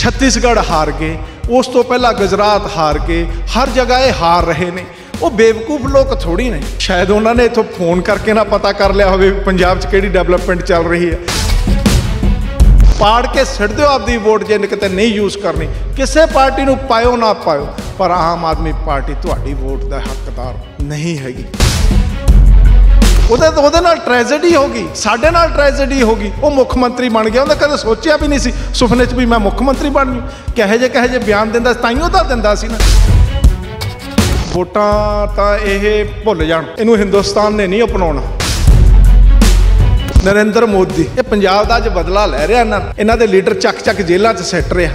ਛੱਤੀਸਗੜ੍ਹ ਹਾਰ ਗਏ ਉਸ ਤੋਂ ਪਹਿਲਾਂ ਗੁਜਰਾਤ ਹਾਰ ਕੇ ਹਰ ਜਗ੍ਹਾ ਇਹ ਹਾਰ ਰਹੇ ਨੇ ਉਹ ਬੇਵਕੂਫ ਲੋਕ ਥੋੜੀ ਨੇ ਸ਼ਾਇਦ ਉਹਨਾਂ ਨੇ ਇਥੋਂ ਫੋਨ ਕਰਕੇ ਨਾ ਪਤਾ ਕਰ ਲਿਆ ਹੋਵੇ ਪੰਜਾਬ 'ਚ ਕਿਹੜੀ ਡਿਵੈਲਪਮੈਂਟ ਚੱਲ ਰਹੀ ਹੈ ਪਾੜ ਕੇ ਸਿੱਟ ਦਿਓ ਆਪਦੀ ਵੋਟ ਜੇ ਕਿਤੇ ਨਹੀਂ ਯੂਜ਼ ਕਰਨੀ ਕਿਸੇ ਪਾਰਟੀ ਨੂੰ ਪਾਇਓ ਨਾ ਪਾਇਓ ਪਰ ਆਮ ਆਦਮੀ ਪਾਰਟੀ ਤੁਹਾਡੀ ਵੋਟ ਦਾ ਹੱਕਦਾਰ ਨਹੀਂ ਹੈਗੀ ਉਹਦੇ ਉਹਦੇ ਨਾਲ ਟ੍ਰੈਜੇਡੀ ਹੋ ਗਈ ਸਾਡੇ ਨਾਲ ਟ੍ਰੈਜੇਡੀ ਹੋ ਗਈ ਉਹ ਮੁੱਖ ਮੰਤਰੀ ਬਣ ਗਿਆ ਉਹਨੇ ਕਦੇ ਸੋਚਿਆ ਵੀ ਨਹੀਂ ਸੀ ਸੁਪਨੇ 'ਚ ਵੀ ਮੈਂ ਮੁੱਖ ਮੰਤਰੀ ਬਣ ਜੂ ਕਹੇ ਜੇ ਕਹੇ ਜੇ ਬਿਆਨ ਦਿੰਦਾ ਤਾਈਓ ਤਾਂ ਦਿੰਦਾ ਸੀ ਨਾ ਵੋਟਾਂ ਤਾਂ ਇਹ ਭੁੱਲ ਜਾਣ ਇਹਨੂੰ ਹਿੰਦੁਸਤਾਨ ਨੇ ਨਹੀਂ ਅਪਣਾਉਣਾ ਨਰਿੰਦਰ ਮੋਦੀ ਇਹ ਪੰਜਾਬ ਦਾ ਅੱਜ ਬਦਲਾ ਲੈ ਰਿਹਾ ਇਹਨਾਂ ਇਹਨਾਂ ਦੇ ਲੀਡਰ ਚੱਕ ਚੱਕ ਜੇਲ੍ਹਾਂ 'ਚ ਸੈੱਟ ਰਿਹਾ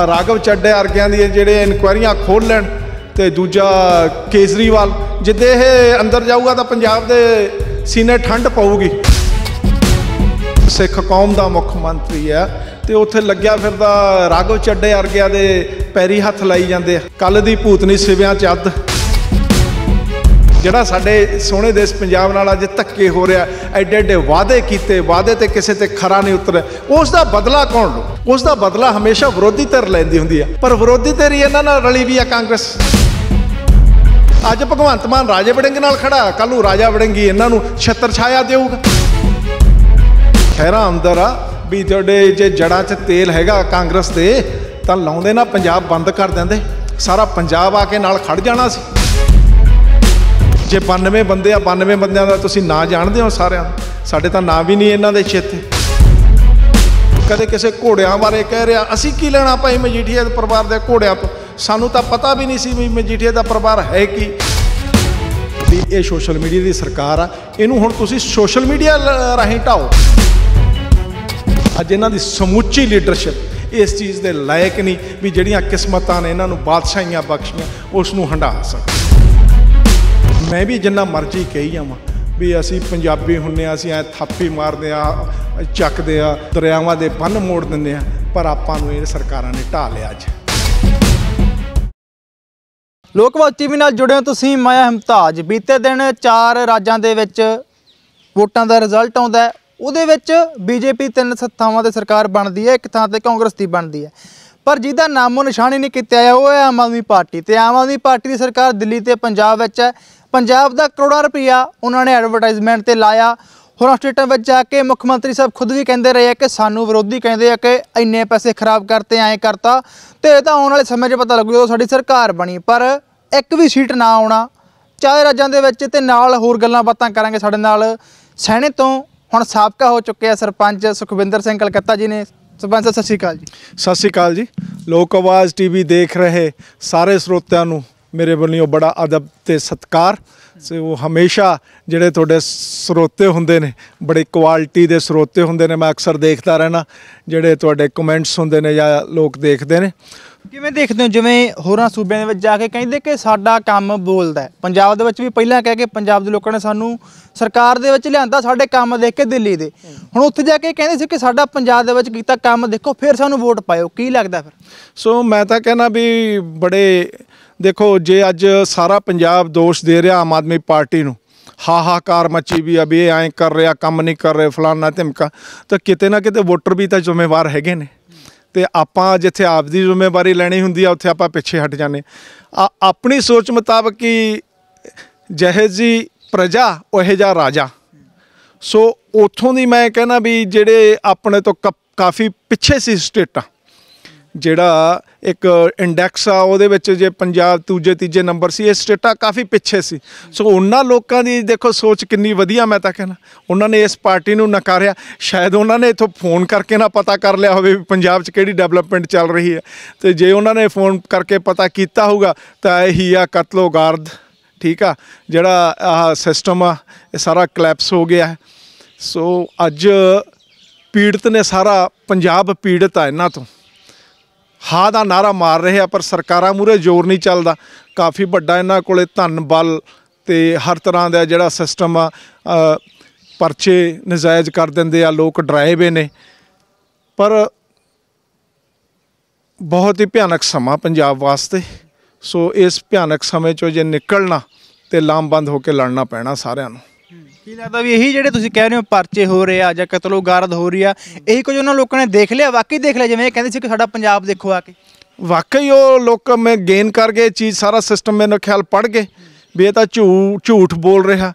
ਆ ਰਾਗਵ ਚੱਡੇ ਅਰਗਿਆਂ ਦੀ ਜਿਹੜੇ ਇਨਕੁਆਰੀਆਂ ਖੋਲ ਲੈਣ ਤੇ ਦੂਜਾ ਕੇਸਰੀਵਾਲ ਜਿੱਦੇ ਇਹ ਅੰਦਰ ਜਾਊਗਾ ਤਾਂ ਪੰਜਾਬ ਦੇ ਸੀਨੇ ਠੰਡ ਪਾਊਗੀ ਸਿੱਖ ਕੌਮ ਦਾ ਮੁੱਖ ਮੰਤਰੀ ਆ ਤੇ ਉੱਥੇ ਲੱਗਿਆ ਫਿਰਦਾ ਰਾਗੋ ਚੱਡੇ ਅਰਗਿਆ ਦੇ ਪੈਰੀ ਹੱਥ ਲਾਈ ਜਾਂਦੇ ਕੱਲ ਦੀ ਭੂਤਨੀ ਸਿਵਿਆਂ ਚ ਜਿਹੜਾ ਸਾਡੇ ਸੋਹਣੇ ਦੇਸ਼ ਪੰਜਾਬ ਨਾਲ ਅੱਜ ਧੱਕੇ ਹੋ ਰਿਹਾ ਐਡੇ ਐਡੇ ਵਾਅਦੇ ਕੀਤੇ ਵਾਅਦੇ ਤੇ ਕਿਸੇ ਤੇ ਖਰਾ ਨਹੀਂ ਉਤਰਿਆ ਉਸ ਦਾ ਬਦਲਾ ਕੌਣ ਲੋ ਉਸ ਦਾ ਬਦਲਾ ਹਮੇਸ਼ਾ ਵਿਰੋਧੀ ਧਿਰ ਲੈਂਦੀ ਹੁੰਦੀ ਆ ਪਰ ਵਿਰੋਧੀ ਧਿਰ ਹੀ ਇਹਨਾਂ ਨਾਲ ਰਲੀ ਵੀ ਆ ਕਾਂਗਰਸ ਅੱਜ ਭਗਵੰਤ ਮਾਨ ਰਾਜੇ ਵੜਿੰਗ ਨਾਲ ਖੜਾ ਕੱਲ ਨੂੰ ਰਾਜਾ ਵੜਿੰਗੀ ਇਹਨਾਂ ਨੂੰ ਛੱਤਰ ਛਾਇਆ ਦੇਊਗਾ ਖੈਰਾ ਅੰਦਰ ਆ ਵੀ ਤੁਹਾਡੇ ਜੇ ਜੜਾਂ 'ਚ ਤੇਲ ਹੈਗਾ ਕਾਂਗਰਸ ਤੇ ਤਾਂ ਲਾਉਂਦੇ ਨਾ ਪੰਜਾਬ ਬੰਦ ਕਰ ਦਿੰਦੇ ਸਾਰਾ ਪੰਜਾਬ ਆ ਕੇ ਨਾਲ ਖੜ ਜਾਣਾ ਸੀ ਜੇ 92 ਬੰਦੇ ਆ 92 ਬੰਦਿਆਂ ਦਾ ਤੁਸੀਂ ਨਾਂ ਜਾਣਦੇ ਹੋ ਸਾਰਿਆਂ ਸਾਡੇ ਤਾਂ ਨਾਂ ਵੀ ਨਹੀਂ ਇਹਨਾਂ ਦੇ ਛੇਤੇ ਕਦੇ ਕਿਸੇ ਘੋੜਿਆਂ ਬਾਰੇ ਕਹਿ ਰਿਹਾ ਅਸੀਂ ਕੀ ਲੈਣਾ ਭਾਈ ਮਜੀਠੀਆ ਦੇ ਪਰਿਵਾਰ ਦੇ ਘੋੜਿਆਂ ਤੋਂ ਸਾਨੂੰ ਤਾਂ ਪਤਾ ਵੀ ਨਹੀਂ ਸੀ ਵੀ ਮਜੀਠੀਆ ਦਾ ਪਰਿਵਾਰ ਹੈ ਕੀ ਵੀ ਇਹ ਸੋਸ਼ਲ ਮੀਡੀਆ ਦੀ ਸਰਕਾਰ ਆ ਇਹਨੂੰ ਹੁਣ ਤੁਸੀਂ ਸੋਸ਼ਲ ਮੀਡੀਆ ਰਾਹੀਂ ਢਾਓ ਅੱਜ ਇਹਨਾਂ ਦੀ ਸਮੁੱਚੀ ਲੀਡਰਸ਼ਿਪ ਇਸ ਚੀਜ਼ ਦੇ ਲਾਇਕ ਨਹੀਂ ਵੀ ਜਿਹੜੀਆਂ ਕਿਸਮਤਾਂ ਨੇ ਇਹਨਾਂ ਨੂੰ ਬਾਦਸ਼ਾਹੀਆਂ ਬਖਸ਼ੀਆਂ ਉਸ ਨੂੰ ਹੰਡਾ ਸਕ ਮੈਂ ਵੀ ਜਿੰਨਾ ਮਰਜ਼ੀ ਕਹੀ ਜਾਵਾਂ ਵੀ ਅਸੀਂ ਪੰਜਾਬੀ ਹੁੰਨੇ ਆ ਅਸੀਂ ਐ ਥਾਪੀ ਮਾਰਦੇ ਆ ਚੱਕਦੇ ਆ ਦਰਿਆਵਾਂ ਦੇ ਬੰਨ ਮੋੜ ਦਿੰਦੇ ਆ ਪਰ ਆਪਾਂ ਨੂੰ ਇਹ ਸਰਕਾਰਾਂ ਨੇ ਢਾ ਲਿਆ ਅੱਜ ਲੋਕਵਾਦ ਟੀਵੀ ਨਾਲ ਜੁੜੇ ਹੋ ਤੁਸੀਂ ਮੈਂ ਹਮਤਾਜ ਬੀਤੇ ਦਿਨ ਚਾਰ ਰਾਜਾਂ ਦੇ ਵਿੱਚ ਵੋਟਾਂ ਦਾ ਰਿਜ਼ਲਟ ਆਉਂਦਾ ਉਹਦੇ ਵਿੱਚ ਬੀਜੇਪੀ ਤਿੰਨ ਸੱਤਾਵਾਂ ਤੇ ਸਰਕਾਰ ਬਣਦੀ ਹੈ ਇੱਕ ਥਾਂ ਤੇ ਕਾਂਗਰਸ ਦੀ ਬਣਦੀ ਹੈ ਪਰ ਜਿਹਦਾ ਨਾਮੋ ਨਿਸ਼ਾਨੀ ਨਹੀਂ ਕੀਤਾ ਆ ਉਹ ਹੈ ਆਮ ਆਦਮੀ ਪਾਰਟੀ ਤੇ ਆਮ ਆਦਮੀ ਪਾਰਟੀ ਦੀ ਸਰਕਾਰ ਦਿੱਲੀ ਤੇ ਪੰਜਾਬ ਵਿੱਚ ਹੈ ਪੰਜਾਬ ਦਾ ਕਰੋੜਾਂ ਰੁਪਇਆ ਉਹਨਾਂ ਨੇ ਐਡਵਰਟਾਈਜ਼ਮੈਂਟ ਤੇ ਲਾਇਆ ਹੋਰਾਂ ਸਟੇਟਾਂ ਵਿੱਚ ਜਾ ਕੇ ਮੁੱਖ ਮੰਤਰੀ ਸਾਹਿਬ ਖੁਦ ਵੀ ਕਹਿੰਦੇ ਰਹੇ ਆ ਕਿ ਸਾਨੂੰ ਵਿਰੋਧੀ ਕਹਿੰਦੇ ਆ ਕਿ ਇੰਨੇ ਪੈਸੇ ਖਰਾਬ ਕਰਤੇ ਐਂ ਕਰਤਾ ਤੇ ਇਹ ਤਾਂ ਆਉਣ ਵਾਲੇ ਸਮੇਂ 'ਚ ਪਤਾ ਲੱਗੂ ਜਦੋਂ ਸਾਡੀ ਸਰਕਾਰ ਬਣੀ ਪਰ ਇੱਕ ਵੀ ਸੀਟ ਨਾ ਆਉਣਾ ਚਾਹੇ ਰਾਜਾਂ ਦੇ ਵਿੱਚ ਤੇ ਨਾਲ ਹੋਰ ਗੱਲਾਂ ਬਾਤਾਂ ਕਰਾਂਗੇ ਸਾਡੇ ਨਾਲ ਸਹਿਣੇ ਤੋਂ ਹੁਣ ਸਾਬਕਾ ਹੋ ਚੁੱਕੇ ਆ ਸਰਪੰਚ ਸੁਖਵਿੰਦਰ ਸਿੰਘ ਕਲਕੱਤਾ ਜੀ ਨੇ ਸਰਪੰਚ ਸਤਿ ਸ਼੍ਰੀ ਅਕਾਲ ਜੀ ਸਤਿ ਸ਼੍ਰੀ ਅਕਾਲ ਜੀ ਲੋਕ ਆਵਾਜ਼ ਟੀਵੀ ਦੇਖ ਰਹੇ ਸਾਰੇ ਸਰੋਤਿਆਂ ਨੂੰ ਮੇਰੇ ਵੱਲੋਂ ਬੜਾ ਅਦਬ ਤੇ ਸਤਿਕਾਰ ਸੋ ਉਹ ਹਮੇਸ਼ਾ ਜਿਹੜੇ ਤੁਹਾਡੇ ਸਰੋਤੇ ਹੁੰਦੇ ਨੇ ਬੜੇ ਕੁਆਲਿਟੀ ਦੇ ਸਰੋਤੇ ਹੁੰਦੇ ਨੇ ਮੈਂ ਅਕਸਰ ਦੇਖਦਾ ਰਹਿਣਾ ਜਿਹੜੇ ਤੁਹਾਡੇ ਕਮੈਂਟਸ ਹੁੰਦੇ ਨੇ ਜਾਂ ਲੋਕ ਦੇਖਦੇ ਨੇ ਕਿਵੇਂ ਦੇਖਦੇ ਹੋ ਜਿਵੇਂ ਹੋਰਾਂ ਸੂਬਿਆਂ ਦੇ ਵਿੱਚ ਜਾ ਕੇ ਕਹਿੰਦੇ ਕਿ ਸਾਡਾ ਕੰਮ ਬੋਲਦਾ ਪੰਜਾਬ ਦੇ ਵਿੱਚ ਵੀ ਪਹਿਲਾਂ ਕਹਿ ਕੇ ਪੰਜਾਬ ਦੇ ਲੋਕਾਂ ਨੇ ਸਾਨੂੰ ਸਰਕਾਰ ਦੇ ਵਿੱਚ ਲਿਆਂਦਾ ਸਾਡੇ ਕੰਮ ਦੇਖ ਕੇ ਦਿੱਲੀ ਦੇ ਹੁਣ ਉੱਥੇ ਜਾ ਕੇ ਕਹਿੰਦੇ ਸੀ ਕਿ ਸਾਡਾ ਪੰਜਾਬ ਦੇ ਵਿੱਚ ਕੀਤਾ ਕੰਮ ਦੇਖੋ ਫਿਰ ਸਾਨੂੰ ਵੋਟ ਪਾਇਓ ਕੀ ਲੱਗਦਾ ਫਿਰ ਸੋ ਮੈਂ ਤਾਂ ਕਹਿੰਦਾ ਵੀ ਬੜੇ ਦੇਖੋ ਜੇ ਅੱਜ ਸਾਰਾ ਪੰਜਾਬ ਦੋਸ਼ ਦੇ ਰਿਹਾ ਆਮ ਆਦਮੀ ਪਾਰਟੀ ਨੂੰ ਹਾਹਾਕਾਰ ਮੱਚੀ ਵੀ ਆ ਵੀ ਇਹ ਐਂ ਕਰ ਰਿਹਾ ਕੰਮ ਨਹੀਂ ਕਰ ਰਿਹਾ ਫਲਾਨਾ ਧਮਕਾ ਤਾਂ ਕਿਤੇ ਨਾ ਕਿਤੇ ਵੋਟਰ ਵੀ ਤਾਂ ਜ਼ਿੰਮੇਵਾਰ ਹੈਗੇ ਨੇ ਤੇ ਆਪਾਂ ਜਿੱਥੇ ਆਪਦੀ ਜ਼ਿੰਮੇਵਾਰੀ ਲੈਣੀ ਹੁੰਦੀ ਆ ਉੱਥੇ ਆਪਾਂ ਪਿੱਛੇ ਹਟ ਜਾਂਦੇ ਆ ਆਪਣੀ ਸੋਚ ਮੁਤਾਬਕ ਕਿ ਜਹੇਜੀ ਪ੍ਰਜਾ ਉਹੇ ਜਾ ਰਾਜਾ ਸੋ ਉਥੋਂ ਦੀ ਮੈਂ ਕਹਿੰਦਾ ਵੀ ਜਿਹੜੇ ਆਪਣੇ ਤੋਂ ਕਾਫੀ ਪਿੱਛੇ ਸੀ ਸਟੇਟਾਂ ਜਿਹੜਾ ਇੱਕ ਇੰਡੈਕਸ ਆ ਉਹਦੇ ਵਿੱਚ ਜੇ ਪੰਜਾਬ ਦੂਜੇ ਤੀਜੇ ਨੰਬਰ ਸੀ ਇਹ ਸਟੇਟਾ ਕਾਫੀ ਪਿੱਛੇ ਸੀ ਸੋ ਉਹਨਾਂ ਲੋਕਾਂ ਦੀ ਦੇਖੋ ਸੋਚ ਕਿੰਨੀ ਵਧੀਆ ਮੈਂ ਤਾਂ ਕਹਿੰਦਾ ਉਹਨਾਂ ਨੇ ਇਸ ਪਾਰਟੀ ਨੂੰ ਨਕਾਰਿਆ ਸ਼ਾਇਦ ਉਹਨਾਂ ਨੇ ਇਥੋਂ ਫੋਨ ਕਰਕੇ ਨਾ ਪਤਾ ਕਰ ਲਿਆ ਹੋਵੇ ਵੀ ਪੰਜਾਬ 'ਚ ਕਿਹੜੀ ਡਿਵੈਲਪਮੈਂਟ ਚੱਲ ਰਹੀ ਹੈ ਤੇ ਜੇ ਉਹਨਾਂ ਨੇ ਫੋਨ ਕਰਕੇ ਪਤਾ ਕੀਤਾ ਹੋਊਗਾ ਤਾਂ ਇਹੀ ਆ ਕਤਲੋਗਾਰਦ ਠੀਕ ਆ ਜਿਹੜਾ ਆਹ ਸਿਸਟਮ ਆ ਇਹ ਸਾਰਾ ਕਲੈਪਸ ਹੋ ਗਿਆ ਸੋ ਅੱਜ ਪੀੜਤ ਨੇ ਸਾਰਾ ਪੰਜਾਬ ਪੀੜਤ ਆ ਇਹਨਾਂ ਤੋਂ ਹਾ ਦਾ ਨਾਰਾ ਮਾਰ ਰਹੇ ਆ ਪਰ ਸਰਕਾਰਾਂ ਮੂਰੇ ਜ਼ੋਰ ਨਹੀਂ ਚੱਲਦਾ ਕਾਫੀ ਵੱਡਾ ਇਹਨਾਂ ਕੋਲੇ ਧਨ ਬਲ ਤੇ ਹਰ ਤਰ੍ਹਾਂ ਦਾ ਜਿਹੜਾ ਸਿਸਟਮ ਆ ਪਰਚੇ ਨਜਾਇਜ਼ ਕਰ ਦਿੰਦੇ ਆ ਲੋਕ ਡਰਾਏ ਵੇ ਨੇ ਪਰ ਬਹੁਤ ਹੀ ਭਿਆਨਕ ਸਮਾਂ ਪੰਜਾਬ ਵਾਸਤੇ ਸੋ ਇਸ ਭਿਆਨਕ ਸਮੇਂ ਚੋਂ ਜੇ ਨਿਕਲਣਾ ਤੇ ਲਾਮਬੰਦ ਹੋ ਕੇ ਲੜਨਾ ਪੈਣਾ ਸਾਰਿਆਂ ਨੂੰ ਕੀ ਲੱਗਦਾ ਵੀ ਇਹੀ ਜਿਹੜੇ ਤੁਸੀਂ ਕਹਿ ਰਹੇ ਹੋ ਪਰਚੇ ਹੋ ਰਹੇ ਆ ਜਾਂ ਗਾਰਦ ਹੋ ਰਹੀ ਆ ਇਹੀ ਕੁਝ ਉਹਨਾਂ ਲੋਕਾਂ ਨੇ ਦੇਖ ਲਿਆ ਵਾਕਈ ਦੇਖ ਲਿਆ ਜਿਵੇਂ ਇਹ ਕਹਿੰਦੇ ਸੀ ਕਿ ਸਾਡਾ ਪੰਜਾਬ ਦੇਖੋ ਆ ਕੇ ਵਾਕਈ ਉਹ ਲੋਕ ਮੈਂ ਗੇਨ ਕਰ ਗਏ ਚੀਜ਼ ਸਾਰਾ ਸਿਸਟਮ ਮੈਨੂੰ ਖਿਆਲ ਪੜ ਗਏ ਵੀ ਇਹ ਤਾਂ ਝੂਠ ਝੂਠ ਬੋਲ ਰਿਹਾ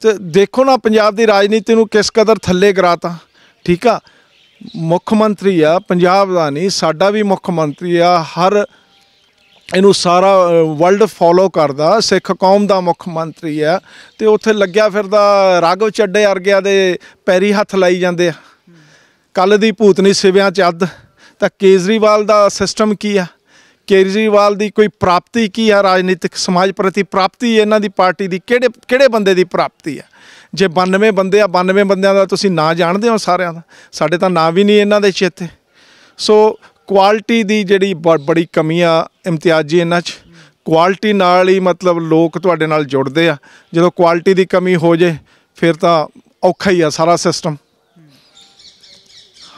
ਤੇ ਦੇਖੋ ਨਾ ਪੰਜਾਬ ਦੀ ਰਾਜਨੀਤੀ ਨੂੰ ਕਿਸ ਕਦਰ ਥੱਲੇ ਗਰਾਤਾ ਠੀਕ ਆ ਮੁੱਖ ਮੰਤਰੀ ਆ ਪੰਜਾਬ ਦਾ ਨਹੀਂ ਸਾਡਾ ਵੀ ਮੁੱਖ ਮੰਤਰੀ ਆ ਹਰ ਇਹਨੂੰ ਸਾਰਾ ਵਰਲਡ ਫੋਲੋ ਕਰਦਾ ਸਿੱਖ ਕੌਮ ਦਾ ਮੁੱਖ ਮੰਤਰੀ ਆ ਤੇ ਉੱਥੇ ਲੱਗਿਆ ਫਿਰਦਾ ਰਾਗਵ ਚੱਡੇ ਅਰਗਿਆ ਦੇ ਪੈਰੀ ਹੱਥ ਲਾਈ ਜਾਂਦੇ ਆ ਕੱਲ ਦੀ ਭੂਤਨੀ ਸਿਵਿਆਂ ਚ ਅੱਧ ਤਾਂ ਕੇਜਰੀਵਾਲ ਦਾ ਸਿਸਟਮ ਕੀ ਆ ਕੇਜਰੀਵਾਲ ਦੀ ਕੋਈ ਪ੍ਰਾਪਤੀ ਕੀ ਆ ਰਾਜਨੀਤਿਕ ਸਮਾਜ ਪ੍ਰਤੀ ਪ੍ਰਾਪਤੀ ਇਹਨਾਂ ਦੀ ਪਾਰਟੀ ਦੀ ਕਿਹੜੇ ਕਿਹੜੇ ਬੰਦੇ ਦੀ ਪ੍ਰਾਪਤੀ ਆ ਜੇ 92 ਬੰਦੇ ਆ 92 ਬੰਦਿਆਂ ਦਾ ਤੁਸੀਂ ਨਾਂ ਜਾਣਦੇ ਹੋ ਸਾਰਿਆਂ ਦਾ ਸਾਡੇ ਤਾਂ ਨਾਂ ਵੀ ਨਹੀਂ ਇਹਨਾਂ ਦੇ ਚਿੱਤੇ ਸੋ ਕੁਆਲਿਟੀ ਦੀ ਜਿਹੜੀ ਬੜੀ ਕਮੀ ਆ ਇਮਤਿਆਜ਼ੀ ਇਹਨਾਂ 'ਚ ਕੁਆਲਿਟੀ ਨਾਲ ਹੀ ਮਤਲਬ ਲੋਕ ਤੁਹਾਡੇ ਨਾਲ ਜੁੜਦੇ ਆ ਜਦੋਂ ਕੁਆਲਿਟੀ ਦੀ ਕਮੀ ਹੋ ਜੇ ਫਿਰ ਤਾਂ ਔਖਾ ਹੀ ਆ ਸਾਰਾ ਸਿਸਟਮ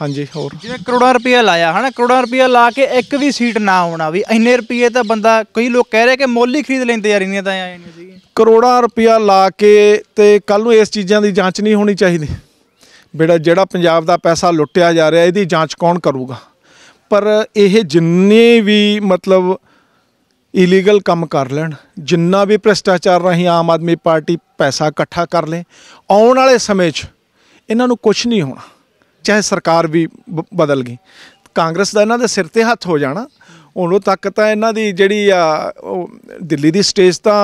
ਹਾਂਜੀ ਹੋਰ ਜਿਵੇਂ ਕਰੋੜਾਂ ਰੁਪਏ ਲਾਇਆ ਹਨਾ ਕਰੋੜਾਂ ਰੁਪਏ ਲਾ ਕੇ ਇੱਕ ਵੀ ਸੀਟ ਨਾ ਆਉਣਾ ਵੀ ਇੰਨੇ ਰੁਪਏ ਤਾਂ ਬੰਦਾ ਕਈ ਲੋਕ ਕਹਿ ਰਹੇ ਕਿ ਮੁੱਲ ਹੀ ਖਰੀਦ ਲੈਂਦੇ ਯਾਰ ਇੰਨੀਆਂ ਤਾਂ ਆਏ ਨਹੀਂ ਸੀ ਕਰੋੜਾਂ ਰੁਪਇਆ ਲਾ ਕੇ ਤੇ ਕੱਲ ਨੂੰ ਇਸ ਚੀਜ਼ਾਂ ਦੀ ਜਾਂਚ ਨਹੀਂ ਹੋਣੀ ਚਾਹੀਦੀ ਬੇੜਾ ਜਿਹੜਾ ਪੰਜਾਬ ਦਾ ਪੈਸਾ ਲੁੱਟਿਆ ਜਾ ਰਿਹਾ ਇਹਦੀ ਜਾਂਚ ਕੌਣ ਕਰੂਗਾ ਪਰ ਇਹ ਜਿੰਨੇ ਵੀ ਮਤਲਬ ਇਲੀਗਲ ਕੰਮ ਕਰ ਲੈਣ ਜਿੰਨਾ ਵੀ ਭ੍ਰਿਸ਼ਟਾਚਾਰ ਰਾਹੀਂ ਆਮ ਆਦਮੀ ਪਾਰਟੀ ਪੈਸਾ ਇਕੱਠਾ ਕਰ ਲੈ ਆਉਣ ਵਾਲੇ ਸਮੇਂ 'ਚ ਇਹਨਾਂ ਨੂੰ ਕੁਝ ਨਹੀਂ ਹੋਣਾ ਚਾਹੇ ਸਰਕਾਰ ਵੀ ਬਦਲ ਗਈ ਕਾਂਗਰਸ ਦਾ ਇਹਨਾਂ ਦੇ ਸਿਰ ਤੇ ਹੱਥ ਹੋ ਜਾਣਾ ਉਦੋਂ ਤੱਕ ਤਾਂ ਇਹਨਾਂ ਦੀ ਜਿਹੜੀ ਆ ਦਿੱਲੀ ਦੀ ਸਟੇਜ ਤਾਂ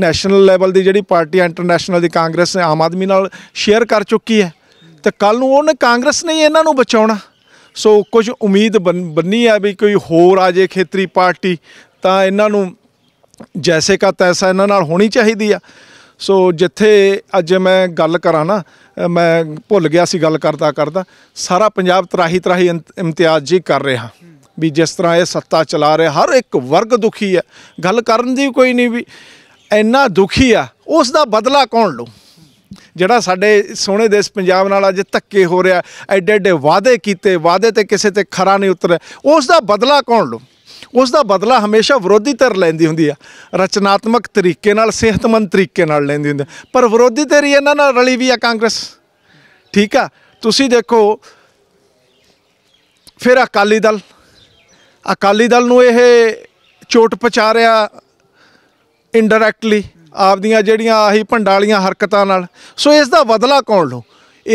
ਨੈਸ਼ਨਲ ਲੈਵਲ ਦੀ ਜਿਹੜੀ ਪਾਰਟੀ ਇੰਟਰਨੈਸ਼ਨਲ ਦੀ ਕਾਂਗਰਸ ਆਮ ਆਦਮੀ ਨਾਲ ਸ਼ੇਅਰ ਕਰ ਚੁੱਕੀ ਹੈ ਤੇ ਕੱਲ ਨੂੰ ਉਹਨੇ ਕਾਂਗਰਸ ਨੇ ਇਹਨਾਂ ਨੂੰ ਬਚਾਉਣਾ ਸੋ ਕੁਝ ਉਮੀਦ ਬੰਨੀ ਆ ਵੀ ਕੋਈ ਹੋਰ ਆ ਜੇ ਖੇਤਰੀ ਪਾਰਟੀ ਤਾਂ ਇਹਨਾਂ ਨੂੰ ਜੈਸੇ ਕਾ ਤੈਸਾ ਇਹਨਾਂ ਨਾਲ ਹੋਣੀ ਚਾਹੀਦੀ ਆ ਸੋ ਜਿੱਥੇ ਅੱਜ ਮੈਂ ਗੱਲ ਕਰਾਂ ਨਾ ਮੈਂ ਭੁੱਲ ਗਿਆ ਸੀ ਗੱਲ ਕਰਦਾ ਕਰਦਾ ਸਾਰਾ ਪੰਜਾਬ ਤਰਾਹੀ ਤਰਾਹੀ ਇਮਤਿਆਜ਼ ਜੀ ਕਰ ਰਿਹਾ ਵੀ ਜਿਸ ਤਰ੍ਹਾਂ ਇਹ ਸੱਤਾ ਚਲਾ ਰਿਹਾ ਹਰ ਇੱਕ ਵਰਗ ਦੁਖੀ ਹੈ ਗੱਲ ਕਰਨ ਦੀ ਕੋਈ ਨਹੀਂ ਵੀ ਇੰਨਾ ਦੁਖੀ ਆ ਉਸ ਦਾ ਬਦਲਾ ਕੌਣ ਲਊ ਜਿਹੜਾ ਸਾਡੇ ਸੋਹਣੇ ਦੇਸ਼ ਪੰਜਾਬ ਨਾਲ ਅੱਜ ਧੱਕੇ ਹੋ ਰਿਹਾ ਐਡੇ ਐਡੇ ਵਾਅਦੇ ਕੀਤੇ ਵਾਅਦੇ ਤੇ ਕਿਸੇ ਤੇ ਖਰਾ ਨਹੀਂ ਉਤਰਿਆ ਉਸ ਦਾ ਬਦਲਾ ਕੌਣ ਲੋ ਉਸ ਦਾ ਬਦਲਾ ਹਮੇਸ਼ਾ ਵਿਰੋਧੀ ਧਿਰ ਲੈਂਦੀ ਹੁੰਦੀ ਆ ਰਚਨਾਤਮਕ ਤਰੀਕੇ ਨਾਲ ਸਿਹਤਮੰਦ ਤਰੀਕੇ ਨਾਲ ਲੈਂਦੀ ਹੁੰਦੀ ਪਰ ਵਿਰੋਧੀ ਧਿਰ ਹੀ ਇਹਨਾਂ ਨਾਲ ਰਲੀ ਵੀ ਆ ਕਾਂਗਰਸ ਠੀਕ ਆ ਤੁਸੀਂ ਦੇਖੋ ਫਿਰ ਅਕਾਲੀ ਦਲ ਅਕਾਲੀ ਦਲ ਨੂੰ ਇਹ ਚੋਟ ਪਹੁੰਚਾ ਰਿਹਾ ਇਨਡਾਇਰੈਕਟਲੀ ਆਪਦੀਆਂ ਜਿਹੜੀਆਂ ਆਹੀ ਭੰਡਾਲੀਆਂ ਹਰਕਤਾਂ ਨਾਲ ਸੋ ਇਸ ਦਾ ਬਦਲਾ ਕੌਣ ਲੋ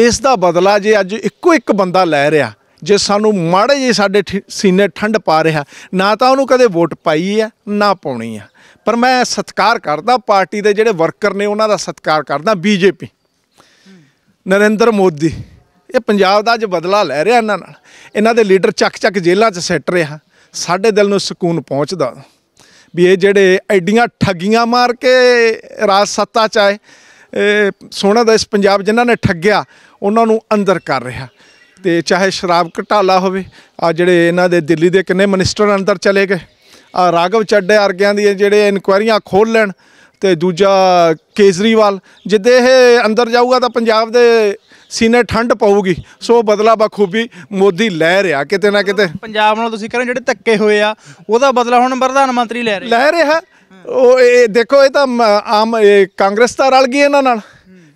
ਇਸ ਦਾ ਬਦਲਾ ਜੇ ਅੱਜ ਇੱਕੋ ਇੱਕ ਬੰਦਾ ਲੈ ਰਿਹਾ ਜੇ ਸਾਨੂੰ ਮਾੜੇ ਜੇ ਸਾਡੇ ਸੀਨੇ ਠੰਡ ਪਾ ਰਿਹਾ ਨਾ ਤਾਂ ਉਹਨੂੰ ਕਦੇ ਵੋਟ ਪਾਈ ਹੈ ਨਾ ਪਾਉਣੀ ਆ ਪਰ ਮੈਂ ਸਤਿਕਾਰ ਕਰਦਾ ਪਾਰਟੀ ਦੇ ਜਿਹੜੇ ਵਰਕਰ ਨੇ ਉਹਨਾਂ ਦਾ ਸਤਿਕਾਰ ਕਰਦਾ ਬੀਜੇਪੀ ਨਰਿੰਦਰ ਮੋਦੀ ਇਹ ਪੰਜਾਬ ਦਾ ਅੱਜ ਬਦਲਾ ਲੈ ਰਿਹਾ ਇਹਨਾਂ ਨਾਲ ਇਹਨਾਂ ਦੇ ਲੀਡਰ ਚੱਕ ਚੱਕ ਜੇਲ੍ਹਾਂ 'ਚ ਸੈੱਟ ਰਿਹਾ ਸਾਡੇ ਦਿਲ ਨੂੰ ਸਕੂਨ ਪਹੁੰਚਦਾ ਵੀ ਇਹ ਜਿਹੜੇ ਐਡੀਆਂ ਠੱਗੀਆਂ ਮਾਰ ਕੇ ਰਾਜ ਸੱਤਾ ਚ ਆਏ ਸੋਹਣਾ ਇਸ ਪੰਜਾਬ ਜਿਨ੍ਹਾਂ ਨੇ ਠੱਗਿਆ ਉਹਨਾਂ ਨੂੰ ਅੰਦਰ ਕਰ ਰਿਹਾ ਤੇ ਚਾਹੇ ਸ਼ਰਾਬ ਘਟਾਲਾ ਹੋਵੇ ਆ ਜਿਹੜੇ ਇਹਨਾਂ ਦੇ ਦਿੱਲੀ ਦੇ ਕਿੰਨੇ ਮਿਨਿਸਟਰ ਅੰਦਰ ਚਲੇ ਗਏ ਆ ਰਾਗਵ ਚੱਡੇ ਅਰਗਿਆਂ ਦੀ ਜਿਹੜੇ ਇਨਕੁਆਇਰੀਆਂ ਖੋਲ ਲੈਣ ਤੇ ਦੂਜਾ ਕੇਜਰੀਵਾਲ ਜਿੱਦੇ ਇਹ ਅੰਦਰ ਜਾਊਗਾ ਤਾਂ ਪੰਜਾਬ ਦੇ ਸੀਨੇ ਠੰਡ ਪਾਊਗੀ ਸੋ ਬਦਲਾ ਬਖੂਬੀ ਮੋਦੀ ਲੈ ਰਿਹਾ ਕਿਤੇ ਨਾ ਕਿਤੇ ਪੰਜਾਬ ਨਾਲ ਤੁਸੀਂ ਕਹਿੰਦੇ ਜਿਹੜੇ ਧੱਕੇ ਹੋਏ ਆ ਉਹਦਾ ਬਦਲਾ ਹੁਣ ਪ੍ਰਧਾਨ ਮੰਤਰੀ ਲੈ ਰਿਹਾ ਲੈ ਰਿਹਾ ਉਹ ਇਹ ਦੇਖੋ ਇਹ ਤਾਂ ਆਮ ਇਹ ਕਾਂਗਰਸ ਤਾਂ ਰਲ ਗਈ ਇਹਨਾਂ ਨਾਲ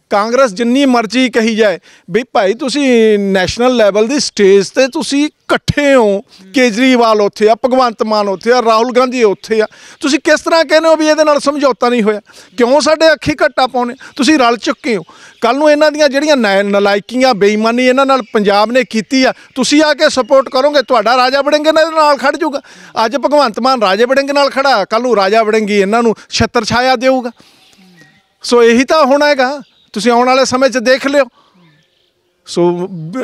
ਕਾਂਗਰਸ ਜਿੰਨੀ ਮਰਜ਼ੀ ਕਹੀ ਜਾਏ ਵੀ ਭਾਈ ਤੁਸੀਂ ਨੈਸ਼ਨਲ ਲੈਵਲ ਦੀ ਸਟੇਜ ਤੇ ਤੁਸੀਂ ਇਕੱਠੇ ਹੋ ਕੇਜਰੀਵਾਲ ਉੱਥੇ ਆ ਭਗਵੰਤ ਮਾਨ ਉੱਥੇ ਆ ਰਾਹੁਲ ਗਾਂਧੀ ਉੱਥੇ ਆ ਤੁਸੀਂ ਕਿਸ ਤਰ੍ਹਾਂ ਕਹਿੰਦੇ ਹੋ ਵੀ ਇਹਦੇ ਨਾਲ ਸਮਝੌਤਾ ਨਹੀਂ ਹੋਇਆ ਕਿਉਂ ਸਾਡੇ ਅੱਖੀ ਘੱਟਾ ਪਾਉਨੇ ਤੁਸੀਂ ਰਲ ਚੁੱਕੇ ਹੋ ਕੱਲ ਨੂੰ ਇਹਨਾਂ ਦੀਆਂ ਜਿਹੜੀਆਂ ਨਲਾਇਕੀਆਂ ਬੇਈਮਾਨੀ ਇਹਨਾਂ ਨਾਲ ਪੰਜਾਬ ਨੇ ਕੀਤੀ ਆ ਤੁਸੀਂ ਆ ਕੇ ਸਪੋਰਟ ਕਰੋਗੇ ਤੁਹਾਡਾ ਰਾਜਾ ਵੜਿੰਗੇ ਨਾਲ ਖੜ ਜਾਊਗਾ ਅੱਜ ਭਗਵੰਤ ਮਾਨ ਰਾਜਾ ਵੜਿੰਗੇ ਨਾਲ ਖੜਾ ਕੱਲ ਨੂੰ ਰਾਜਾ ਵੜਿੰਗੀ ਇਹਨਾਂ ਨੂੰ ਛੱਤਰ ਛਾਇਆ ਦੇਊਗਾ ਸੋ ਇਹੀ ਤਾਂ ਹੋਣਾ ਹੈਗਾ ਤੁਸੀਂ ਆਉਣ ਵਾਲੇ ਸਮੇਂ 'ਚ ਦੇਖ ਲਿਓ ਸੋ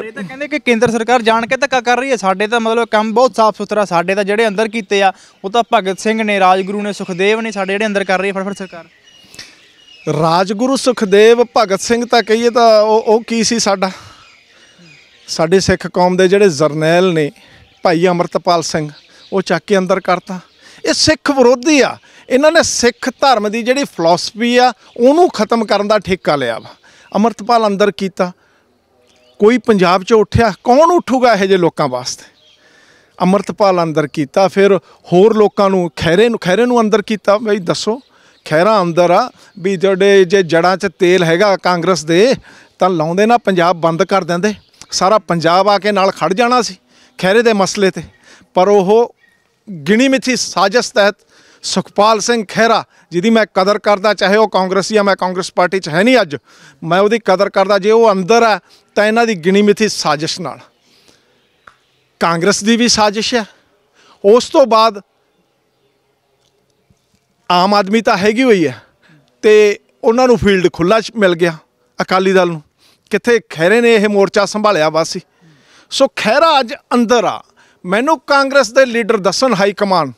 ਇਹ ਤਾਂ ਕਹਿੰਦੇ ਕਿ ਕੇਂਦਰ ਸਰਕਾਰ ਜਾਣ ਕੇ ਧੱਕਾ ਕਰ ਰਹੀ ਹੈ ਸਾਡੇ ਤਾਂ ਮਤਲਬ ਕੰਮ ਬਹੁਤ ਸਾਫ਼ ਸੁਥਰਾ ਸਾਡੇ ਤਾਂ ਜਿਹੜੇ ਅੰਦਰ ਕੀਤੇ ਆ ਉਹ ਤਾਂ ਭਗਤ ਸਿੰਘ ਨੇ ਰਾਜਗੁਰੂ ਨੇ ਸੁਖਦੇਵ ਨੇ ਸਾਡੇ ਜਿਹੜੇ ਅੰਦਰ ਕਰ ਰਹੀ ਹੈ ਫੜਫੜ ਸਰਕਾਰ ਰਾਜਗੁਰੂ ਸੁਖਦੇਵ ਭਗਤ ਸਿੰਘ ਤਾਂ ਕਹੀਏ ਤਾਂ ਉਹ ਉਹ ਕੀ ਸੀ ਸਾਡਾ ਸਾਡੇ ਸਿੱਖ ਕੌਮ ਦੇ ਜਿਹੜੇ ਜਰਨੈਲ ਨੇ ਭਾਈ ਅਮਰਤਪਾਲ ਸਿੰਘ ਉਹ ਚੱਕ ਕੇ ਅੰਦਰ ਕਰਤਾ ਇਹ ਸਿੱਖ ਵਿਰੋਧੀ ਆ ਇਹਨਾਂ ਨੇ ਸਿੱਖ ਧਰਮ ਦੀ ਜਿਹੜੀ ਫਲਸਫੀ ਆ ਉਹਨੂੰ ਖਤਮ ਕਰਨ ਦਾ ਠੇਕਾ ਲਿਆ ਵਾ ਅਮਰਤਪਾਲ ਅੰਦਰ ਕੀਤਾ ਕੋਈ ਪੰਜਾਬ 'ਚ ਉੱਠਿਆ ਕੌਣ ਉੱਠੂਗਾ ਇਹੋ ਜਿਹੇ ਲੋਕਾਂ ਵਾਸਤੇ ਅਮਰਤਪਾਲ ਅੰਦਰ ਕੀਤਾ ਫਿਰ ਹੋਰ ਲੋਕਾਂ ਨੂੰ ਖੈਰੇ ਨੂੰ ਖੈਰੇ ਨੂੰ ਅੰਦਰ ਕੀਤਾ ਬਈ ਦੱਸੋ ਖੈਰਾ ਅੰਦਰ ਆ ਵੀ ਜਿਹੜੇ ਜੇ ਜੜਾਂ 'ਚ ਤੇਲ ਹੈਗਾ ਕਾਂਗਰਸ ਦੇ ਤਾਂ ਲਾਉਂਦੇ ਨਾ ਪੰਜਾਬ ਬੰਦ ਕਰ ਦਿੰਦੇ ਸਾਰਾ ਪੰਜਾਬ ਆ ਕੇ ਨਾਲ ਖੜ ਜਾਣਾ ਸੀ ਖੈਰੇ ਦੇ ਮਸਲੇ ਤੇ ਪਰ ਉਹ ਗਿਣੀ ਮਿੱਥੀ ਸਾਜ਼ਿਸ਼ ਤਹਿਤ ਸੁਖਪਾਲ ਸਿੰਘ ਖਹਿਰਾ ਜਿਹਦੀ ਮੈਂ ਕਦਰ ਕਰਦਾ ਚਾਹੇ ਉਹ ਕਾਂਗਰਸੀ ਆ ਮੈਂ ਕਾਂਗਰਸ ਪਾਰਟੀ 'ਚ ਹੈ ਨਹੀਂ ਅੱਜ ਮੈਂ ਉਹਦੀ ਕਦਰ ਕਰਦਾ ਜੇ ਉਹ ਅੰਦਰ ਆ ਤਾਂ ਇਹਨਾਂ ਦੀ ਗਿਣੀ ਮਿਥੀ ਸਾਜ਼ਿਸ਼ ਨਾਲ ਕਾਂਗਰਸ ਦੀ ਵੀ ਸਾਜ਼ਿਸ਼ ਹੈ ਉਸ ਤੋਂ ਬਾਅਦ ਆਮ ਆਦਮੀ ਤਾਂ ਹੈਗੀ ਹੋਈ ਹੈ ਤੇ ਉਹਨਾਂ ਨੂੰ ਫੀਲਡ ਖੁੱਲਾ ਮਿਲ ਗਿਆ ਅਕਾਲੀ ਦਲ ਨੂੰ ਕਿੱਥੇ ਖਹਿਰੇ ਨੇ ਇਹ ਮੋਰਚਾ ਸੰਭਾਲਿਆ ਵਾਸੀ ਸੋ ਖਹਿਰਾ ਅੱਜ ਅੰਦਰ ਆ ਮੈਨੂੰ ਕਾਂਗਰਸ ਦੇ ਲੀਡਰ ਦੱਸਣ ਹਾਈ ਕਮਾਂਡ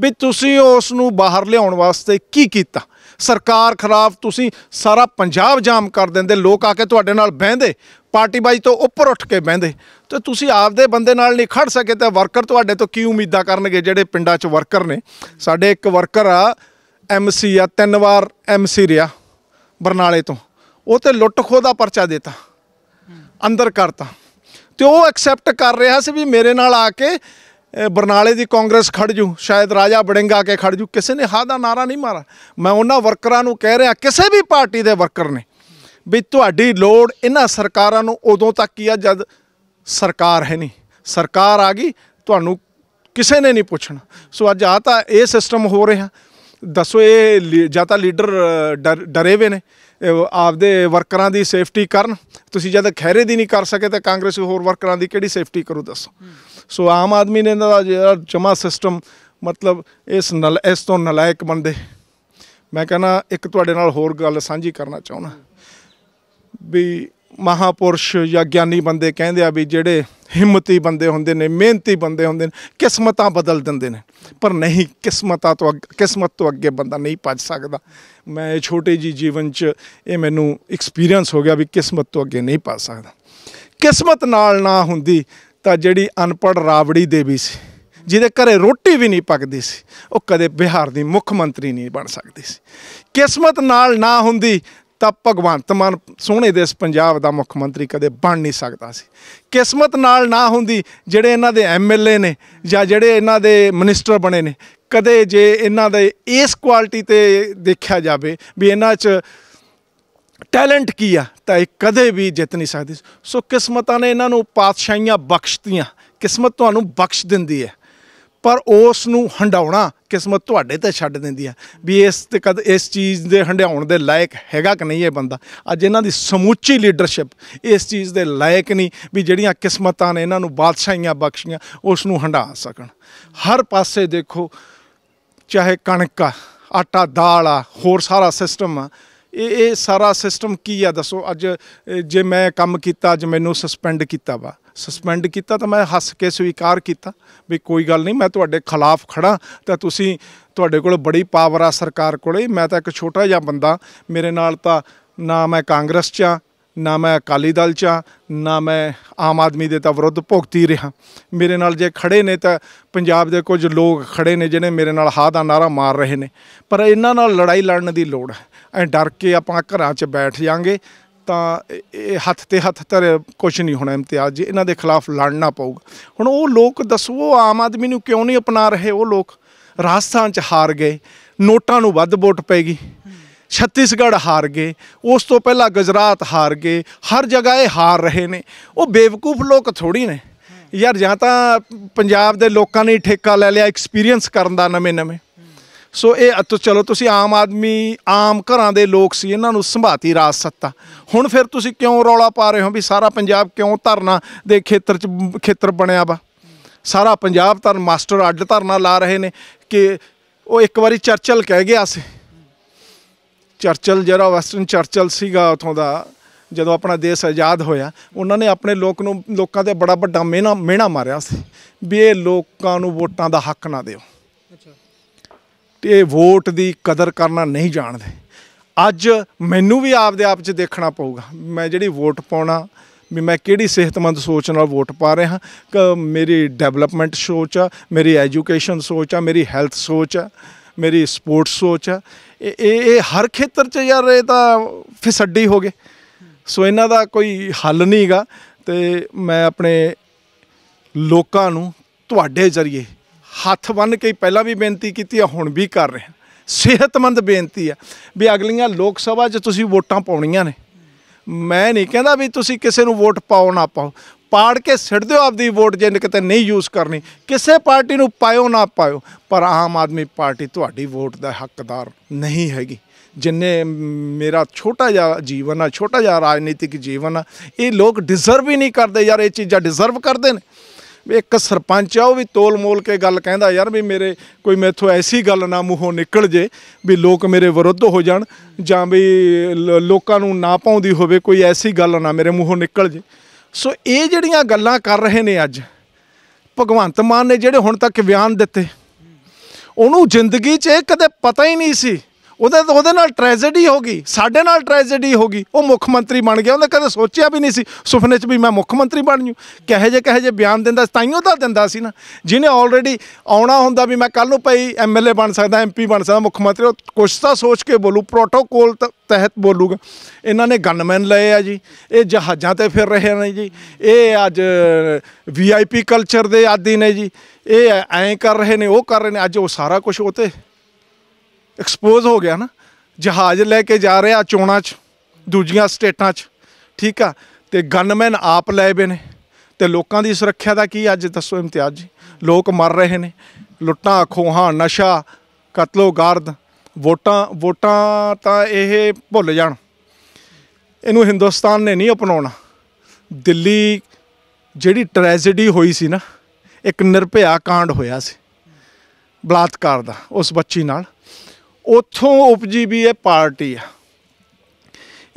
ਵੀ ਤੁਸੀਂ ਉਸ ਨੂੰ ਬਾਹਰ ਲਿਆਉਣ ਵਾਸਤੇ ਕੀ ਕੀਤਾ ਸਰਕਾਰ ਖਰਾਬ ਤੁਸੀਂ ਸਾਰਾ ਪੰਜਾਬ ਜਾਮ ਕਰ ਦਿੰਦੇ ਲੋਕ ਆ ਕੇ ਤੁਹਾਡੇ ਨਾਲ ਬਹਿੰਦੇ ਪਾਰਟੀ ਬਾਈ ਤੋਂ ਉੱਪਰ ਉੱਠ ਕੇ ਬਹਿੰਦੇ ਤੇ ਤੁਸੀਂ ਆਪਦੇ ਬੰਦੇ ਨਾਲ ਨਹੀਂ ਖੜ ਸਕੇ ਤੇ ਵਰਕਰ ਤੁਹਾਡੇ ਤੋਂ ਕੀ ਉਮੀਦਾਂ ਕਰਨਗੇ ਜਿਹੜੇ ਪਿੰਡਾਂ 'ਚ ਵਰਕਰ ਨੇ ਸਾਡੇ ਇੱਕ ਵਰਕਰ ਆ ਐਮਸੀ ਆ ਤਿੰਨ ਵਾਰ ਐਮਸੀ ਰਿਆ ਬਰਨਾਲੇ ਤੋਂ ਉਹ ਤੇ ਲੁੱਟ ਖੋਹ ਦਾ ਪਰਚਾ ਦਿੱਤਾ ਅੰਦਰ ਕਰਤਾ ਤੇ ਉਹ ਐਕਸੈਪਟ ਕਰ ਰਿਹਾ ਸੀ ਵੀ ਮੇਰੇ ਨਾਲ ਆ ਕੇ ਬਰਨਾਲੇ ਦੀ ਕਾਂਗਰਸ ਖੜ ਜੂ ਸ਼ਾਇਦ ਰਾਜਾ ਬੜਿੰਗਾ ਕੇ ਖੜ ਜੂ ਕਿਸੇ ਨੇ ਹਾ ਦਾ ਨਾਰਾ ਨਹੀਂ ਮਾਰਾ ਮੈਂ ਉਹਨਾਂ ਵਰਕਰਾਂ ਨੂੰ ਕਹਿ ਰਿਹਾ ਕਿਸੇ ਵੀ ਪਾਰਟੀ ਦੇ ਵਰਕਰ ਨੇ ਵੀ ਤੁਹਾਡੀ ਲੋੜ ਇਹਨਾਂ ਸਰਕਾਰਾਂ ਨੂੰ ਉਦੋਂ ਤੱਕ ਹੀ ਆ ਜਦ ਸਰਕਾਰ ਹੈ ਨਹੀਂ ਸਰਕਾਰ ਆ ਗਈ ਤੁਹਾਨੂੰ ਕਿਸੇ ਨੇ ਨਹੀਂ ਪੁੱਛਣਾ ਸੋ ਅੱਜ ਆ ਤਾਂ ਇਹ ਸਿਸਟਮ ਹੋ ਰਿਹਾ ਦੱਸੋ ਇਹ ਜਾਂ ਤਾਂ ਲੀਡਰ ਡਰੇਵੇ ਨੇ ਆਪਦੇ ਵਰਕਰਾਂ ਦੀ ਸੇਫਟੀ ਕਰਨ ਤੁਸੀਂ ਜਦ ਖੈਰੇ ਦੀ ਨਹੀਂ ਕਰ ਸਕੇ ਤਾਂ ਕਾਂਗਰਸ ਹੋਰ ਵਰਕਰਾਂ ਦੀ ਕਿਹੜੀ ਸੇਫਟੀ ਕਰੂ ਦੱਸੋ ਸੋ ਆਮ ਆਦਮੀ ਨੇ ਇਹਨਾਂ ਦਾ ਜਿਹੜਾ ਜਮਾ ਸਿਸਟਮ ਮਤਲਬ ਇਸ ਨਲ ਇਸ ਤੋਂ ਨਲਾਇਕ ਬੰਦੇ ਮੈਂ ਕਹਿੰਦਾ ਇੱਕ ਤੁਹਾਡੇ ਨਾਲ ਹੋਰ ਗੱਲ ਸਾਂਝੀ ਕਰਨਾ ਚਾਹੁੰਦਾ ਵੀ ਮਹਾਪੁਰਸ਼ ਜਾਂ ਗਿਆਨੀ ਬੰਦੇ ਕਹਿੰਦੇ ਆ ਵੀ ਜਿਹੜੇ ਹਿੰਮਤੀ ਬੰਦੇ ਹੁੰਦੇ ਨੇ ਮਿਹਨਤੀ ਬੰਦੇ ਹੁੰਦੇ ਨੇ ਕਿਸਮਤਾਂ ਬਦਲ ਦਿੰਦੇ ਨੇ ਪਰ ਨਹੀਂ ਕਿਸਮਤਾਂ ਤੋਂ ਕਿਸਮਤ ਤੋਂ ਅੱਗੇ ਬੰਦਾ ਨਹੀਂ ਭੱਜ ਸਕਦਾ ਮੈਂ ਇਹ ਛੋਟੇ ਜੀ ਜੀਵਨ 'ਚ ਇਹ ਮੈਨੂੰ ਐਕਸਪੀਰੀਅੰਸ ਹੋ ਗਿਆ ਵੀ ਕਿਸਮਤ ਤੋਂ ਅੱਗੇ ਨਹੀਂ ਭੱਜ ਸਕਦਾ ਕਿਸਮਤ ਨਾਲ ਨਾ ਹੁੰਦੀ ਤਾਂ ਜਿਹੜੀ ਅਨਪੜ ਰਾਵੜੀ ਦੇਵੀ ਸੀ ਜਿਹਦੇ ਘਰੇ ਰੋਟੀ ਵੀ ਨਹੀਂ ਪੱਕਦੀ ਸੀ ਉਹ ਕਦੇ ਬਿਹਾਰ ਦੀ ਮੁੱਖ ਮੰਤਰੀ ਨਹੀਂ ਬਣ ਸਕਦੀ ਸੀ ਕਿਸਮਤ ਨਾਲ ਨਾ ਹੁੰਦੀ ਤਾਂ ਭਗਵੰਤ ਮਾਨ ਸੋਹਣੇ ਦੇਸ਼ ਪੰਜਾਬ ਦਾ ਮੁੱਖ ਮੰਤਰੀ ਕਦੇ ਬਣ ਨਹੀਂ ਸਕਦਾ ਸੀ ਕਿਸਮਤ ਨਾਲ ਨਾ ਹੁੰਦੀ ਜਿਹੜੇ ਇਹਨਾਂ ਦੇ ਐਮਐਲਏ ਨੇ ਜਾਂ ਜਿਹੜੇ ਇਹਨਾਂ ਦੇ ਮਿਨਿਸਟਰ ਬਣੇ ਨੇ ਕਦੇ ਜੇ ਇਹਨਾਂ ਦੇ ਇਸ ਕੁਆਲਿਟੀ ਤੇ ਦੇਖਿਆ ਜਾਵੇ ਵੀ ਇਹਨਾਂ 'ਚ ਟੈਲੈਂਟ ਕੀ ਆ ਤਾਂ ਇਹ ਕਦੇ ਵੀ ਜਿੱਤ ਨਹੀਂ ਸਕਦੇ ਸੋ ਕਿਸਮਤਾਂ ਨੇ ਇਹਨਾਂ ਨੂੰ ਪਾਤਸ਼ਾਹੀਆਂ ਬਖਸ਼ਤੀਆਂ ਕਿਸਮਤ ਤੁਹਾਨੂੰ ਬਖਸ਼ ਦਿੰਦੀ ਹੈ ਪਰ ਉਸ ਨੂੰ ਹੰਡਾਉਣਾ ਕਿਸਮਤ ਤੁਹਾਡੇ ਤੇ ਛੱਡ ਦਿੰਦੀ ਆ ਵੀ ਇਸ ਤੇ ਕਦ ਇਸ ਚੀਜ਼ ਦੇ ਹੰਡਿਆਉਣ ਦੇ ਲਾਇਕ ਹੈਗਾ ਕਿ ਨਹੀਂ ਇਹ ਬੰਦਾ ਅੱਜ ਇਹਨਾਂ ਦੀ ਸਮੁੱਚੀ ਲੀਡਰਸ਼ਿਪ ਇਸ ਚੀਜ਼ ਦੇ ਲਾਇਕ ਨਹੀਂ ਵੀ ਜਿਹੜੀਆਂ ਕਿਸਮਤਾਂ ਨੇ ਇਹਨਾਂ ਨੂੰ ਬਾਦਸ਼ਾਹੀਆਂ ਬਖਸ਼ੀਆਂ ਉਸ ਨੂੰ ਹੰਡਾ ਸਕਣ ਹਰ ਪਾਸੇ ਦੇਖੋ ਚਾਹੇ ਕਣਕ ਆ ਆਟਾ ਦਾਲ ਆ ਹੋਰ ਸਾਰਾ ਸਿਸਟਮ ਆ ਇਹ ਇਹ ਸਾਰਾ ਸਿਸਟਮ ਕੀ ਆ ਦੱਸੋ ਅੱਜ ਜੇ ਮੈਂ ਕੰਮ ਕੀਤਾ ਅੱਜ ਮੈਨੂੰ ਸਸਪੈਂਡ ਕੀਤਾ ਵਾ ਸਸਪੈਂਡ ਕੀਤਾ ਤਾਂ ਮੈਂ ਹੱਸ ਕੇ ਸਵੀਕਾਰ ਕੀਤਾ ਵੀ ਕੋਈ ਗੱਲ ਨਹੀਂ ਮੈਂ ਤੁਹਾਡੇ ਖਿਲਾਫ ਖੜਾ ਤਾਂ ਤੁਸੀਂ ਤੁਹਾਡੇ ਕੋਲ ਬੜੀ ਪਾਵਰ ਆ ਸਰਕਾਰ ਕੋਲੇ ਮੈਂ ਤਾਂ ਇੱਕ ਛੋਟਾ ਜਿਹਾ ਬੰਦਾ ਮੇਰੇ ਨਾਲ ਤਾਂ ਨਾ ਮੈਂ ਕਾਂਗਰਸ 'ਚ ਨਾ ਮੈਂ ਅਕਾਲੀ ਦਲ 'ਚ ਨਾ ਮੈਂ ਆਮ ਆਦਮੀ ਦੇ ਤਾਂ ਵਿਰੁੱਧ ਭੁਗਤੀ ਰਿਹਾ ਮੇਰੇ ਨਾਲ ਜੇ ਖੜੇ ਨੇ ਤਾਂ ਪੰਜਾਬ ਦੇ ਕੁਝ ਲੋਕ ਖੜੇ ਨੇ ਜਿਹਨੇ ਮੇਰੇ ਨਾਲ ਹਾ ਦਾ ਨਾਰਾ ਮਾਰ ਰਹੇ ਨੇ ਪਰ ਇਹਨਾਂ ਨਾਲ ਲੜਾਈ ਲੜਨ ਦੀ ਲੋੜ ਹੈ ਐ ਡਰ ਕੇ ਆਪਾਂ ਘਰਾਂ 'ਚ ਬੈਠ ਜਾਾਂਗੇ ਤਾਂ ਇਹ ਹੱਥ ਤੇ ਹੱਥ ਧਰ ਕੁਝ ਨਹੀਂ ਹੋਣਾ ਇਮਤਿਆਜ਼ ਜੀ ਇਹਨਾਂ ਦੇ ਖਿਲਾਫ ਲੜਨਾ ਪਊਗਾ ਹੁਣ ਉਹ ਲੋਕ ਦੱਸੋ ਉਹ ਆਮ ਆਦਮੀ ਨੂੰ ਕਿਉਂ ਨਹੀਂ ਅਪਣਾ ਰਹੇ ਉਹ ਲੋਕ ਰਾਜਸਥਾਨ 'ਚ ਹਾਰ ਗਏ ਨੋਟਾਂ ਨੂੰ ਵੱਧ ਵੋਟ ਗਈ ਛੱਤੀਸਗੜ੍ਹ ਹਾਰ ਗਏ ਉਸ ਤੋਂ ਪਹਿਲਾਂ ਗੁਜਰਾਤ ਹਾਰ ਗਏ ਹਰ ਜਗ੍ਹਾ ਇਹ ਹਾਰ ਰਹੇ ਨੇ ਉਹ ਬੇਵਕੂਫ ਲੋਕ ਥੋੜੀ ਨੇ ਯਾਰ ਜਾਂ ਤਾਂ ਪੰਜਾਬ ਦੇ ਲੋਕਾਂ ਨੇ ਠੇਕਾ ਲੈ ਲਿਆ ਐਕਸਪੀਰੀਅੰਸ ਕਰਨ ਦਾ ਨਵੇਂ ਨਵੇਂ ਸੋ ਇਹ ਤੋ ਚਲੋ ਤੁਸੀਂ ਆਮ ਆਦਮੀ ਆਮ ਘਰਾਂ ਦੇ ਲੋਕ ਸੀ ਇਹਨਾਂ ਨੂੰ ਸੰਭਾਤੀ ਰਾਜ ਸੱਤਾ ਹੁਣ ਫਿਰ ਤੁਸੀਂ ਕਿਉਂ ਰੌਲਾ ਪਾ ਰਹੇ ਹੋ ਵੀ ਸਾਰਾ ਪੰਜਾਬ ਕਿਉਂ ਧਰਨਾ ਦੇ ਖੇਤਰ ਚ ਖੇਤਰ ਬਣਿਆ ਵਾ ਸਾਰਾ ਪੰਜਾਬ ਧਰਨ ਮਾਸਟਰ ਅੱਡ ਧਰਨਾ ਲਾ ਰਹੇ ਨੇ ਕਿ ਉਹ ਇੱਕ ਵਾਰੀ ਚਰਚਲ ਕਹਿ ਗਿਆ ਸੀ ਚਰਚਲ ਜਿਹੜਾ ਵੈਸਟਰਨ ਚਰਚਲ ਸੀਗਾ ਉਥੋਂ ਦਾ ਜਦੋਂ ਆਪਣਾ ਦੇਸ਼ ਆਜ਼ਾਦ ਹੋਇਆ ਉਹਨਾਂ ਨੇ ਆਪਣੇ ਲੋਕ ਨੂੰ ਲੋਕਾਂ ਤੇ ਬੜਾ ਵੱਡਾ ਮਿਹਣਾ ਮਿਹਣਾ ਮਾਰਿਆ ਸੀ ਵੀ ਇਹ ਲੋਕਾਂ ਨੂੰ ਵੋਟਾਂ ਦਾ ਹੱਕ ਨਾ ਦਿਓ ਤੇ ਵੋਟ ਦੀ ਕਦਰ ਕਰਨਾ ਨਹੀਂ ਜਾਣਦੇ ਅੱਜ ਮੈਨੂੰ ਵੀ ਆਪਦੇ ਆਪ 'ਚ ਦੇਖਣਾ ਪਊਗਾ ਮੈਂ ਜਿਹੜੀ ਵੋਟ ਪਾਉਣਾ ਵੀ ਮੈਂ ਕਿਹੜੀ ਸਿਹਤਮੰਦ ਸੋਚ ਨਾਲ ਵੋਟ ਪਾ ਰਿਹਾ ਕਿ ਮੇਰੀ ਡਿਵੈਲਪਮੈਂਟ ਸੋਚ ਆ ਮੇਰੀ ਐਜੂਕੇਸ਼ਨ ਸੋਚ ਆ ਮੇਰੀ ਹੈਲਥ ਸੋਚ ਆ ਮੇਰੀ ਸਪੋਰਟਸ ਸੋਚ ਆ ਇਹ ਇਹ ਹਰ ਖੇਤਰ 'ਚ ਯਾਰ ਇਹ ਤਾਂ ਫਿਸੱਡੀ ਹੋ ਗਏ ਸੋ ਇਹਨਾਂ ਦਾ ਕੋਈ ਹੱਲ ਨਹੀਂਗਾ ਤੇ ਮੈਂ ਆਪਣੇ ਲੋਕਾਂ ਨੂੰ ਤੁਹਾਡੇ ਜ਼ਰੀਏ ਹੱਥ ਬੰਨ ਕੇ ਪਹਿਲਾਂ ਵੀ ਬੇਨਤੀ ਕੀਤੀ ਆ ਹੁਣ ਵੀ ਕਰ ਰਹੇ ਸਿਹਤਮੰਦ ਬੇਨਤੀ ਆ ਵੀ ਅਗਲੀਆਂ ਲੋਕ ਸਭਾ 'ਚ ਤੁਸੀਂ ਵੋਟਾਂ ਪਾਉਣੀਆਂ ਨੇ ਮੈਂ ਨਹੀਂ ਕਹਿੰਦਾ ਵੀ ਤੁਸੀਂ ਕਿਸੇ ਨੂੰ ਵੋਟ ਪਾਓ ਨਾ ਪਾਓ ਪਾੜ ਕੇ ਸਿੱਟ ਦਿਓ ਆਪਦੀ ਵੋਟ ਜੇ ਕਿਤੇ ਨਹੀਂ ਯੂਜ਼ ਕਰਨੀ ਕਿਸੇ ਪਾਰਟੀ ਨੂੰ ਪਾਇਓ ਨਾ ਪਾਇਓ ਪਰ ਆਮ ਆਦਮੀ ਪਾਰਟੀ ਤੁਹਾਡੀ ਵੋਟ ਦਾ ਹੱਕਦਾਰ ਨਹੀਂ ਹੈਗੀ ਜਿੰਨੇ ਮੇਰਾ ਛੋਟਾ ਜਿਹਾ ਜੀਵਨ ਆ ਛੋਟਾ ਜਿਹਾ ਰਾਜਨੀਤਿਕ ਜੀਵਨ ਆ ਇਹ ਲੋਕ ਡਿਜ਼ਰਵ ਹੀ ਨਹੀਂ ਕਰਦੇ ਯਾਰ ਇਹ ਚੀਜ਼ਾਂ ਡਿਜ਼ਰਵ ਕਰਦੇ ਨੇ ਇੱਕ ਸਰਪੰਚ ਆ ਉਹ ਵੀ ਤੋਲ ਮੋਲ ਕੇ ਗੱਲ ਕਹਿੰਦਾ ਯਾਰ ਵੀ ਮੇਰੇ ਕੋਈ ਮੈਥੋਂ ਐਸੀ ਗੱਲ ਨਾ ਮੂੰਹੋਂ ਨਿਕਲ ਜੇ ਵੀ ਲੋਕ ਮੇਰੇ ਵਿਰੁੱਧ ਹੋ ਜਾਣ ਜਾਂ ਵੀ ਲੋਕਾਂ ਨੂੰ ਨਾ ਪਾਉਂਦੀ ਹੋਵੇ ਕੋਈ ਐਸੀ ਗੱਲ ਨਾ ਮੇਰੇ ਮੂੰਹੋਂ ਨਿਕਲ ਜੇ ਸੋ ਇਹ ਜਿਹੜੀਆਂ ਗੱਲਾਂ ਕਰ ਰਹੇ ਨੇ ਅੱਜ ਭਗਵੰਤ ਮਾਨ ਨੇ ਜਿਹੜੇ ਹੁਣ ਤੱਕ ਬਿਆਨ ਦਿੱਤੇ ਉਹਨੂੰ ਜ਼ਿੰਦਗੀ 'ਚ ਇਹ ਕਦੇ ਪਤਾ ਹੀ ਨਹੀਂ ਸੀ ਉਹਦੇ ਉਹਦੇ ਨਾਲ ਟ੍ਰੈਜੇਡੀ ਹੋ ਗਈ ਸਾਡੇ ਨਾਲ ਟ੍ਰੈਜੇਡੀ ਹੋ ਗਈ ਉਹ ਮੁੱਖ ਮੰਤਰੀ ਬਣ ਗਿਆ ਉਹਨੇ ਕਦੇ ਸੋਚਿਆ ਵੀ ਨਹੀਂ ਸੀ ਸੁਪਨੇ 'ਚ ਵੀ ਮੈਂ ਮੁੱਖ ਮੰਤਰੀ ਬਣ ਜੂ ਕਹੇ ਜੇ ਕਹੇ ਜੇ ਬਿਆਨ ਦਿੰਦਾ ਤਾਈਓ ਤਾਂ ਦਿੰਦਾ ਸੀ ਨਾ ਜਿਹਨੇ ਆਲਰੇਡੀ ਆਉਣਾ ਹੁੰਦਾ ਵੀ ਮੈਂ ਕੱਲ ਨੂੰ ਪਈ ਐਮਐਲਏ ਬਣ ਸਕਦਾ ਐਮਪੀ ਬਣ ਸਕਦਾ ਮੁੱਖ ਮੰਤਰੀ ਉਹ ਕੁਛ ਤਾਂ ਸੋਚ ਕੇ ਬੋਲੂ ਪ੍ਰੋਟੋਕੋਲ ਤਹਿਤ ਬੋਲੂਗਾ ਇਹਨਾਂ ਨੇ ਗਨਮੈਨ ਲਏ ਆ ਜੀ ਇਹ ਜਹਾਜ਼ਾਂ ਤੇ ਫਿਰ ਰਹੇ ਨੇ ਜੀ ਇਹ ਅੱਜ ਵੀਆਈਪੀ ਕਲਚਰ ਦੇ ਆਦੀ ਨੇ ਜੀ ਇਹ ਐਂ ਕਰ ਰਹੇ ਨੇ ਉਹ ਕਰ ਰਹੇ ਨੇ ਅੱਜ ਉਹ ਸਾਰਾ ਕੁਝ ਉਹ ਤੇ ਐਕਸਪੋਜ਼ ਹੋ ਗਿਆ ਨਾ ਜਹਾਜ਼ ਲੈ ਕੇ ਜਾ ਰਿਹਾ ਚੋਣਾ 'ਚ ਦੂਜੀਆਂ ਸਟੇਟਾਂ 'ਚ ਠੀਕ ਆ ਤੇ ਗਨਮੈਨ ਆਪ ਲੈ ਬੇ ਨੇ ਤੇ ਲੋਕਾਂ ਦੀ ਸੁਰੱਖਿਆ ਦਾ ਕੀ ਅੱਜ ਦੱਸੋ ਇਮਤਿਆਜ਼ ਜੀ ਲੋਕ ਮਰ ਰਹੇ ਨੇ ਲੁੱਟਾਂ ਖੋਹਾਂ ਨਸ਼ਾ ਕਤਲੋ ਗਾਰਦ ਵੋਟਾਂ ਵੋਟਾਂ ਤਾਂ ਇਹ ਭੁੱਲ ਜਾਣ ਇਹਨੂੰ ਹਿੰਦੁਸਤਾਨ ਨੇ ਨਹੀਂ ਅਪਣਾਉਣਾ ਦਿੱਲੀ ਜਿਹੜੀ ਟ੍ਰੈਜੇਡੀ ਹੋਈ ਸੀ ਨਾ ਇੱਕ ਨਿਰਭਿਆ ਕਾਂਡ ਹੋਇਆ ਸੀ ਬਲਾਤਕਾਰ ਦਾ ਉਸ ਬੱਚੀ ਨਾਲ ਉੱਥੋਂ ਉਪਜੀ ਵੀ ਇਹ ਪਾਰਟੀ ਆ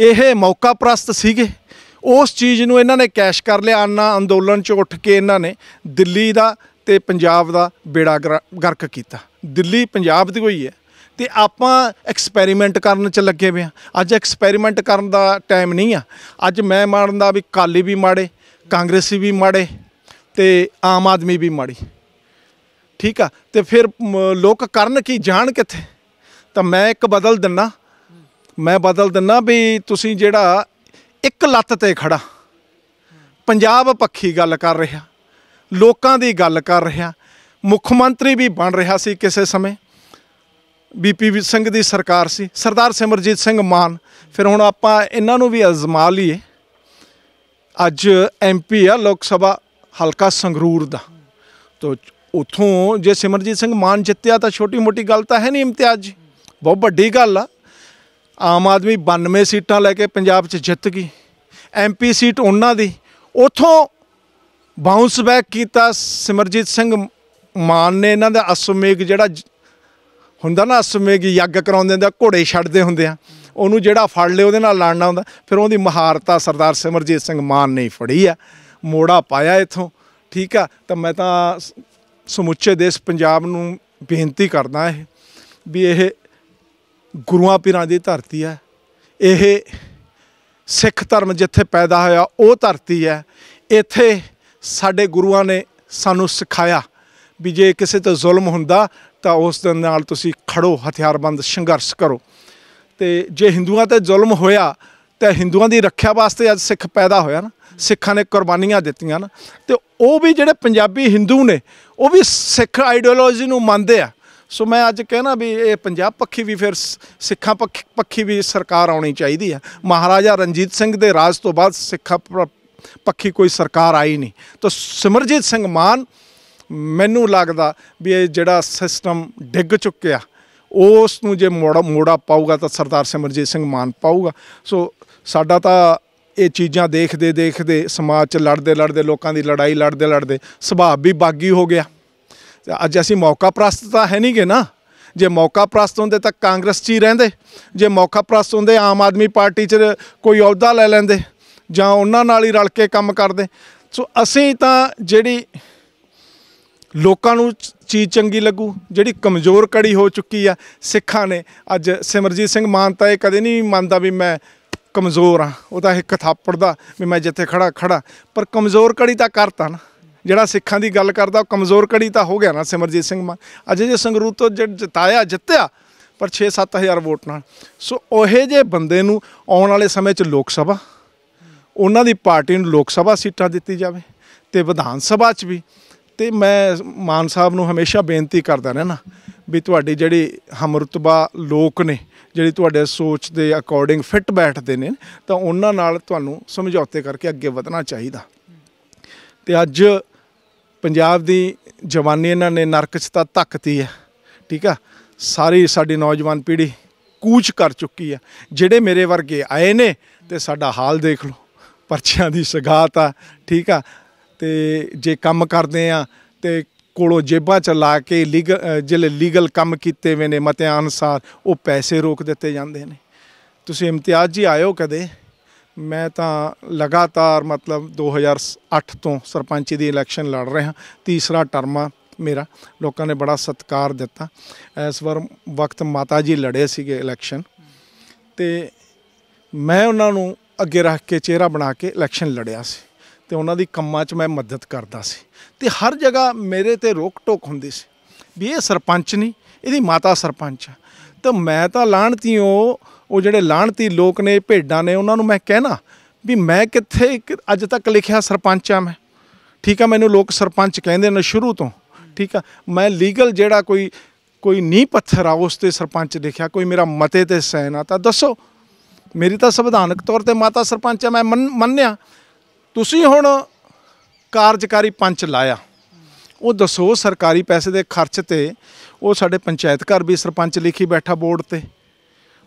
ਇਹ ਮੌਕਾ ਪ੍ਰਸਤ ਸੀਗੇ ਉਸ ਚੀਜ਼ ਨੂੰ ਇਹਨਾਂ ਨੇ ਕੈਸ਼ ਕਰ ਲਿਆ ਆਨਾ ਅੰਦੋਲਨ ਚ ਉੱਠ ਕੇ ਇਹਨਾਂ ਨੇ ਦਿੱਲੀ ਦਾ ਤੇ ਪੰਜਾਬ ਦਾ ਬੇੜਾ ਗਰਕ ਕੀਤਾ ਦਿੱਲੀ ਪੰਜਾਬ ਦੀ ਹੋਈ ਹੈ ਤੇ ਆਪਾਂ ਐਕਸਪੈਰੀਮੈਂਟ ਕਰਨ ਚ ਲੱਗੇ ਵੇ ਆ ਅੱਜ ਐਕਸਪੈਰੀਮੈਂਟ ਕਰਨ ਦਾ ਟਾਈਮ ਨਹੀਂ ਆ ਅੱਜ ਮੈਂ ਮਾਰਨ ਦਾ ਵੀ ਕਾਲੀ ਵੀ ਮਾੜੇ ਕਾਂਗਰਸੀ ਵੀ ਮਾੜੇ ਤੇ ਆਮ ਆਦਮੀ ਵੀ ਮਾੜੀ ਠੀਕ ਆ ਤੇ ਫਿਰ ਲੋਕ ਕਰਨ ਕੀ ਜਾਣ ਕਿੱਥੇ ਤਾਂ ਮੈਂ ਇੱਕ ਬਦਲ ਦਿੰਨਾ ਮੈਂ ਬਦਲ ਦਿੰਨਾ ਵੀ ਤੁਸੀਂ ਜਿਹੜਾ ਇੱਕ ਲੱਤ ਤੇ ਖੜਾ ਪੰਜਾਬ ਪੱਖੀ ਗੱਲ ਕਰ ਰਿਹਾ ਲੋਕਾਂ ਦੀ ਗੱਲ ਕਰ ਰਿਹਾ ਮੁੱਖ ਮੰਤਰੀ ਵੀ ਬਣ ਰਿਹਾ ਸੀ ਕਿਸੇ ਸਮੇਂ ਬੀਪੀ ਸਿੰਘ ਦੀ ਸਰਕਾਰ ਸੀ ਸਰਦਾਰ ਸਿਮਰਜੀਤ ਸਿੰਘ ਮਾਨ ਫਿਰ ਹੁਣ ਆਪਾਂ ਇਹਨਾਂ ਨੂੰ ਵੀ ਅਜ਼ਮਾ ਲਈਏ ਅੱਜ ਐਮਪੀ ਆ ਲੋਕ ਸਭਾ ਹਲਕਾ ਸੰਗਰੂਰ ਦਾ ਤੋਂ ਉਥੋਂ ਜੇ ਸਿਮਰਜੀਤ ਸਿੰਘ ਮਾਨ ਜਿੱਤਿਆ ਤਾਂ ਛੋਟੀ ਮੋਟੀ ਗੱਲ ਤਾਂ ਹੈ ਨਹੀਂ ਇਮਤਿਆਜ਼ ਜੀ ਬਹੁਤ ਵੱਡੀ ਗੱਲ ਆ ਆਮ ਆਦਮੀ 92 ਸੀਟਾਂ ਲੈ ਕੇ ਪੰਜਾਬ 'ਚ ਜਿੱਤ ਗਈ ਐਮਪੀ ਸੀਟ ਉਹਨਾਂ ਦੀ ਉਥੋਂ ਬਾਉਂਸ ਬੈਕ ਕੀਤਾ ਸਿਮਰਜੀਤ ਸਿੰਘ ਮਾਨ ਨੇ ਇਹਨਾਂ ਦਾ ਅਸਮੇਗ ਜਿਹੜਾ ਹੁੰਦਾ ਨਾ ਅਸਮੇਗ ਯੱਗ ਕਰਾਉਂਦੇ ਹੁੰਦੇ ਆ ਘੋੜੇ ਛੱਡਦੇ ਹੁੰਦੇ ਆ ਉਹਨੂੰ ਜਿਹੜਾ ਫੜ ਲੇ ਉਹਦੇ ਨਾਲ ਲੜਨਾ ਹੁੰਦਾ ਫਿਰ ਉਹਦੀ ਮਹਾਰਤਾ ਸਰਦਾਰ ਸਿਮਰਜੀਤ ਸਿੰਘ ਮਾਨ ਨੇ ਫੜੀ ਆ ਮੋੜਾ ਪਾਇਆ ਇਥੋਂ ਠੀਕ ਆ ਤਾਂ ਮੈਂ ਤਾਂ ਸਮੁੱਚੇ ਦੇਸ਼ ਪੰਜਾਬ ਨੂੰ ਬੇਨਤੀ ਕਰਦਾ ਇਹ ਵੀ ਇਹ ਗੁਰੂਆਂ ਪੀਰਾਂ ਦੀ ਧਰਤੀ ਹੈ ਇਹ ਸਿੱਖ ਧਰਮ ਜਿੱਥੇ ਪੈਦਾ ਹੋਇਆ ਉਹ ਧਰਤੀ ਹੈ ਇੱਥੇ ਸਾਡੇ ਗੁਰੂਆਂ ਨੇ ਸਾਨੂੰ ਸਿਖਾਇਆ ਵੀ ਜੇ ਕਿਸੇ ਤੇ ਜ਼ੁਲਮ ਹੁੰਦਾ ਤਾਂ ਉਸ ਦੇ ਨਾਲ ਤੁਸੀਂ ਖੜੋ ਹਥਿਆਰਬੰਦ ਸੰਘਰਸ਼ ਕਰੋ ਤੇ ਜੇ ਹਿੰਦੂਆਂ ਤੇ ਜ਼ੁਲਮ ਹੋਇਆ ਤਾਂ ਹਿੰਦੂਆਂ ਦੀ ਰੱਖਿਆ ਵਾਸਤੇ ਅੱਜ ਸਿੱਖ ਪੈਦਾ ਹੋਇਆ ਨਾ ਸਿੱਖਾਂ ਨੇ ਕੁਰਬਾਨੀਆਂ ਦਿੱਤੀਆਂ ਨਾ ਤੇ ਉਹ ਵੀ ਜਿਹੜੇ ਪੰਜਾਬੀ ਹਿੰਦੂ ਨੇ ਉਹ ਵੀ ਸਿੱਖ ਆਈਡੀਓਲੋਜੀ ਨੂੰ ਮੰਨਦੇ ਆ ਸੋ ਮੈਂ ਅੱਜ ਕਹਿਣਾ ਵੀ ਇਹ ਪੰਜਾਬ ਪੱਖੀ ਵੀ ਫਿਰ ਸਿੱਖਾਂ ਪੱਖੀ ਵੀ ਸਰਕਾਰ ਆਉਣੀ ਚਾਹੀਦੀ ਹੈ ਮਹਾਰਾਜਾ ਰਣਜੀਤ ਸਿੰਘ ਦੇ ਰਾਜ ਤੋਂ ਬਾਅਦ ਸਿੱਖਾਂ ਪੱਖੀ ਕੋਈ ਸਰਕਾਰ ਆਈ ਨਹੀਂ ਤਾਂ ਸਿਮਰਜੀਤ ਸਿੰਘ ਮਾਨ ਮੈਨੂੰ ਲੱਗਦਾ ਵੀ ਇਹ ਜਿਹੜਾ ਸਿਸਟਮ ਡਿੱਗ ਚੁੱਕਿਆ ਉਸ ਨੂੰ ਜੇ ਮੋੜਾ ਮੋੜਾ ਪਾਊਗਾ ਤਾਂ ਸਰਦਾਰ ਸਿਮਰਜੀਤ ਸਿੰਘ ਮਾਨ ਪਾਊਗਾ ਸੋ ਸਾਡਾ ਤਾਂ ਇਹ ਚੀਜ਼ਾਂ ਦੇਖਦੇ ਦੇਖਦੇ ਸਮਾਜ 'ਚ ਲੜਦੇ ਲੜਦੇ ਲੋਕਾਂ ਦੀ ਲੜਾਈ ਲੜਦੇ ਲੜਦੇ ਸੁਭਾਅ ਵੀ ਬਾਗੀ ਹੋ ਗਿਆ ਤੇ ਅੱਜ ਅਸੀਂ ਮੌਕਾ ਪ੍ਰਸਤ ਤਾਂ ਹੈ ਨਹੀਂਗੇ ਨਾ ਜੇ ਮੌਕਾ ਪ੍ਰਸਤ ਹੁੰਦੇ ਤਾਂ ਕਾਂਗਰਸ 'ਚ ਹੀ ਰਹਿੰਦੇ ਜੇ ਮੌਕਾ ਪ੍ਰਸਤ ਹੁੰਦੇ ਆਮ ਆਦਮੀ ਪਾਰਟੀ 'ਚ ਕੋਈ ਅਹੁਦਾ ਲੈ ਲੈਂਦੇ ਜਾਂ ਉਹਨਾਂ ਨਾਲ ਹੀ ਰਲ ਕੇ ਕੰਮ ਕਰਦੇ ਸੋ ਅਸੀਂ ਤਾਂ ਜਿਹੜੀ ਲੋਕਾਂ ਨੂੰ ਚੀਜ਼ ਚੰਗੀ ਲੱਗੂ ਜਿਹੜੀ ਕਮਜ਼ੋਰ ਕੜੀ ਹੋ ਚੁੱਕੀ ਆ ਸਿੱਖਾਂ ਨੇ ਅੱਜ ਸਿਮਰਜੀਤ ਸਿੰਘ ਮਾਨ ਤਾਂ ਇਹ ਕਦੇ ਨਹੀਂ ਮੰਨਦਾ ਵੀ ਮੈਂ ਕਮਜ਼ੋਰ ਆ ਉਹ ਤਾਂ ਇੱਕ ਥਾਪੜ ਦਾ ਵੀ ਮੈਂ ਜਿੱਥੇ ਖੜਾ ਖੜਾ ਪਰ ਕਮਜ਼ੋਰ ਕੜੀ ਤਾਂ ਕਰਤਾ ਨਾ ਜਿਹੜਾ ਸਿੱਖਾਂ ਦੀ ਗੱਲ ਕਰਦਾ ਉਹ ਕਮਜ਼ੋਰ ਕੜੀ ਤਾਂ ਹੋ ਗਿਆ ਨਾ ਸਿਮਰਜੀਤ ਸਿੰਘ ਮਾਨ ਅਜੇ ਜੇ ਸੰਗਰੂਰ ਤੋਂ ਜਿਤਾਇਆ ਜਿੱਤਿਆ ਪਰ 6-7000 ਵੋਟ ਨਾਲ ਸੋ ਉਹੇ ਜੇ ਬੰਦੇ ਨੂੰ ਆਉਣ ਵਾਲੇ ਸਮੇਂ 'ਚ ਲੋਕ ਸਭਾ ਉਹਨਾਂ ਦੀ ਪਾਰਟੀ ਨੂੰ ਲੋਕ ਸਭਾ ਸੀਟਾਂ ਦਿੱਤੀ ਜਾਵੇ ਤੇ ਵਿਧਾਨ ਸਭਾ 'ਚ ਵੀ ਤੇ ਮੈਂ ਮਾਨ ਸਾਹਿਬ ਨੂੰ ਹਮੇਸ਼ਾ ਬੇਨਤੀ ਕਰਦਾ ਰਹਿਣਾ ਵੀ ਤੁਹਾਡੀ ਜਿਹੜੀ ਹਮਰਤਬਾ ਲੋਕ ਨੇ ਜਿਹੜੀ ਤੁਹਾਡੇ ਸੋਚ ਦੇ ਅਕੋਰਡਿੰਗ ਫਿੱਟ ਬੈਠਦੇ ਨੇ ਤਾਂ ਉਹਨਾਂ ਨਾਲ ਤੁਹਾਨੂੰ ਸਮਝੌਤੇ ਕਰਕੇ ਅੱਗੇ ਵਧਣਾ ਚਾਹੀਦਾ ਤੇ ਅੱਜ ਪੰਜਾਬ ਦੀ ਜਵਾਨੀ ਇਹਨਾਂ ਨੇ ਨਰਕ 'ਚ ਤਾਂ ਧੱਕਤੀ ਹੈ ਠੀਕ ਆ ਸਾਰੀ ਸਾਡੀ ਨੌਜਵਾਨ ਪੀੜ੍ਹੀ ਕੂਚ ਕਰ ਚੁੱਕੀ ਆ ਜਿਹੜੇ ਮੇਰੇ ਵਰਗੇ ਆਏ ਨੇ ਤੇ ਸਾਡਾ ਹਾਲ ਦੇਖ ਲਓ ਪਰਚਿਆਂ ਦੀ ਸਗਾਤ ਆ ਠੀਕ ਆ ਤੇ ਜੇ ਕੰਮ ਕਰਦੇ ਆ ਤੇ ਕੋਲੋਂ ਜੇਬਾਂ ਚ ਲਾ ਕੇ ਲੀਗਲ ਜਿਲ ਲੀਗਲ ਕੰਮ ਕੀਤੇ ਵੇ ਨੇ ਮਤਿਆਂ ਅਨਸਾਰ ਉਹ ਪੈਸੇ ਰੋਕ ਦਿੱਤੇ ਜਾਂਦੇ ਨੇ ਤੁਸੀਂ ਇਮਤਿਆਜ਼ ਜੀ ਆਇਓ ਕਦੇ ਮੈਂ ਤਾਂ ਲਗਾਤਾਰ ਮਤਲਬ 2008 ਤੋਂ ਸਰਪੰਚੀ ਦੀ ਇਲੈਕਸ਼ਨ ਲੜ ਰਿਹਾ ਤੀਸਰਾ ਟਰਮਾ ਮੇਰਾ ਲੋਕਾਂ ਨੇ ਬੜਾ ਸਤਿਕਾਰ ਦਿੱਤਾ ਇਸ ਵਾਰ ਵਕਤ ਮਾਤਾ ਜੀ ਲੜੇ ਸੀਗੇ ਇਲੈਕਸ਼ਨ ਤੇ ਮੈਂ ਉਹਨਾਂ ਨੂੰ ਅੱਗੇ ਰੱਖ ਕੇ ਚਿਹਰਾ ਬਣਾ ਕੇ ਇਲੈਕਸ਼ਨ ਲੜਿਆ ਸੀ ਤੇ ਉਹਨਾਂ ਦੀ ਕੰਮਾਂ 'ਚ ਮੈਂ ਮਦਦ ਕਰਦਾ ਸੀ ਤੇ ਹਰ ਜਗ੍ਹਾ ਮੇਰੇ ਤੇ ਰੋਕ ਟੋਕ ਹੁੰਦੀ ਸੀ ਵੀ ਇਹ ਸਰਪੰਚ ਨਹੀਂ ਇਹਦੀ ਮਾਤਾ ਸਰਪੰਚ ਆ ਤਾਂ ਮੈਂ ਤਾਂ ਲਾਣਤੀ ਹਾਂ ਉਹ ਜਿਹੜੇ ਲਾਹਣਤੀ ਲੋਕ ਨੇ ਭੇਡਾਂ ਨੇ ਉਹਨਾਂ ਨੂੰ ਮੈਂ ਕਹਿਣਾ ਵੀ ਮੈਂ ਕਿੱਥੇ ਅੱਜ ਤੱਕ ਲਿਖਿਆ ਸਰਪੰਚ ਆ ਮੈਂ ਠੀਕ ਆ ਮੈਨੂੰ ਲੋਕ ਸਰਪੰਚ ਕਹਿੰਦੇ ਨੇ ਸ਼ੁਰੂ ਤੋਂ ਠੀਕ ਆ ਮੈਂ ਲੀਗਲ ਜਿਹੜਾ ਕੋਈ ਕੋਈ ਨੀ ਪੱਥਰ ਆ ਉਸ ਤੇ ਸਰਪੰਚ ਲਿਖਿਆ ਕੋਈ ਮੇਰਾ ਮਤੇ ਤੇ ਸੈਨ ਆ ਤਾਂ ਦੱਸੋ ਮੇਰੀ ਤਾਂ ਸੰਵਿਧਾਨਕ ਤੌਰ ਤੇ ਮਾਤਾ ਸਰਪੰਚ ਆ ਮੈਂ ਮੰਨਿਆ ਤੁਸੀਂ ਹੁਣ ਕਾਰਜਕਾਰੀ ਪੰਚ ਲਾਇਆ ਉਹ ਦੱਸੋ ਸਰਕਾਰੀ ਪੈਸੇ ਦੇ ਖਰਚ ਤੇ ਉਹ ਸਾਡੇ ਪੰਚਾਇਤ ਘਰ ਵੀ ਸਰਪੰਚ ਲਿਖੀ ਬੈਠਾ ਬੋਰਡ ਤੇ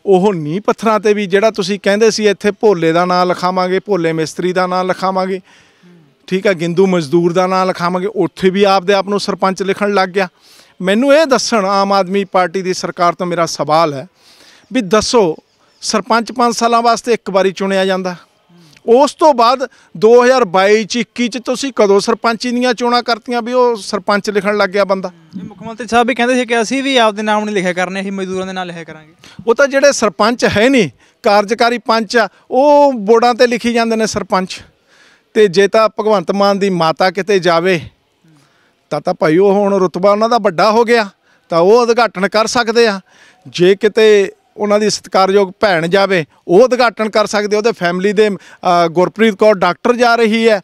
ਉਹ ਨੀ ਪੱਥਰਾਂ ਤੇ ਵੀ ਜਿਹੜਾ ਤੁਸੀਂ ਕਹਿੰਦੇ ਸੀ ਇੱਥੇ ਭੋਲੇ ਦਾ ਨਾਮ ਲਿਖਾਵਾਂਗੇ ਭੋਲੇ ਮਿਸਤਰੀ ਦਾ ਨਾਮ ਲਿਖਾਵਾਂਗੇ ਠੀਕ ਆ ਗਿੰਦੂ ਮਜ਼ਦੂਰ ਦਾ ਨਾਮ ਲਿਖਾਵਾਂਗੇ ਉੱਥੇ ਵੀ ਆਪਦੇ ਆਪ ਨੂੰ ਸਰਪੰਚ ਲਿਖਣ ਲੱਗ ਗਿਆ ਮੈਨੂੰ ਇਹ ਦੱਸਣ ਆਮ ਆਦਮੀ ਪਾਰਟੀ ਦੀ ਸਰਕਾਰ ਤੋਂ ਮੇਰਾ ਸਵਾਲ ਹੈ ਵੀ ਦੱਸੋ ਸਰਪੰਚ 5 ਸਾਲਾਂ ਵਾਸਤੇ ਇੱਕ ਵਾਰੀ ਚੁਣਿਆ ਜਾਂਦਾ ਉਸ ਤੋਂ ਬਾਅਦ 2022 ਚ 21 ਚ ਤੁਸੀਂ ਕਦੋਂ ਸਰਪੰਚੀ ਦੀਆਂ ਚੋਣਾਂ ਕਰਤੀਆਂ ਵੀ ਉਹ ਸਰਪੰਚ ਲਿਖਣ ਲੱਗ ਗਿਆ ਬੰਦਾ ਮੁੱਖ ਮੰਤਰੀ ਸਾਹਿਬ ਵੀ ਕਹਿੰਦੇ ਸੀ ਕਿ ਅਸੀਂ ਵੀ ਆਪਦੇ ਨਾਮ ਨਹੀਂ ਲਿਖਿਆ ਕਰਨੇ ਅਸੀਂ ਮਜ਼ਦੂਰਾਂ ਦੇ ਨਾਮ ਲਿਖਿਆ ਕਰਾਂਗੇ ਉਹ ਤਾਂ ਜਿਹੜੇ ਸਰਪੰਚ ਹੈ ਨਹੀਂ ਕਾਰਜਕਾਰੀ ਪੰਚ ਆ ਉਹ ਬੋਰਡਾਂ ਤੇ ਲਿਖੀ ਜਾਂਦੇ ਨੇ ਸਰਪੰਚ ਤੇ ਜੇ ਤਾਂ ਭਗਵੰਤ ਮਾਨ ਦੀ ਮਾਤਾ ਕਿਤੇ ਜਾਵੇ ਤਾਂ ਤਾਂ ਭਾਈ ਉਹ ਹੁਣ ਰਤਬਾ ਉਹਨਾਂ ਦਾ ਵੱਡਾ ਹੋ ਗਿਆ ਤਾਂ ਉਹ ਉਦਘਾਟਨ ਕਰ ਸਕਦੇ ਆ ਜੇ ਕਿਤੇ ਉਹਨਾਂ ਦੀ ਸਤਿਕਾਰਯੋਗ ਭੈਣ ਜਾਵੇ ਉਹ ਉਦਘਾਟਨ ਕਰ ਸਕਦੇ ਉਹਦੇ ਫੈਮਿਲੀ ਦੇ ਗੁਰਪ੍ਰੀਤ ਕੌਰ ਡਾਕਟਰ ਜਾ ਰਹੀ ਹੈ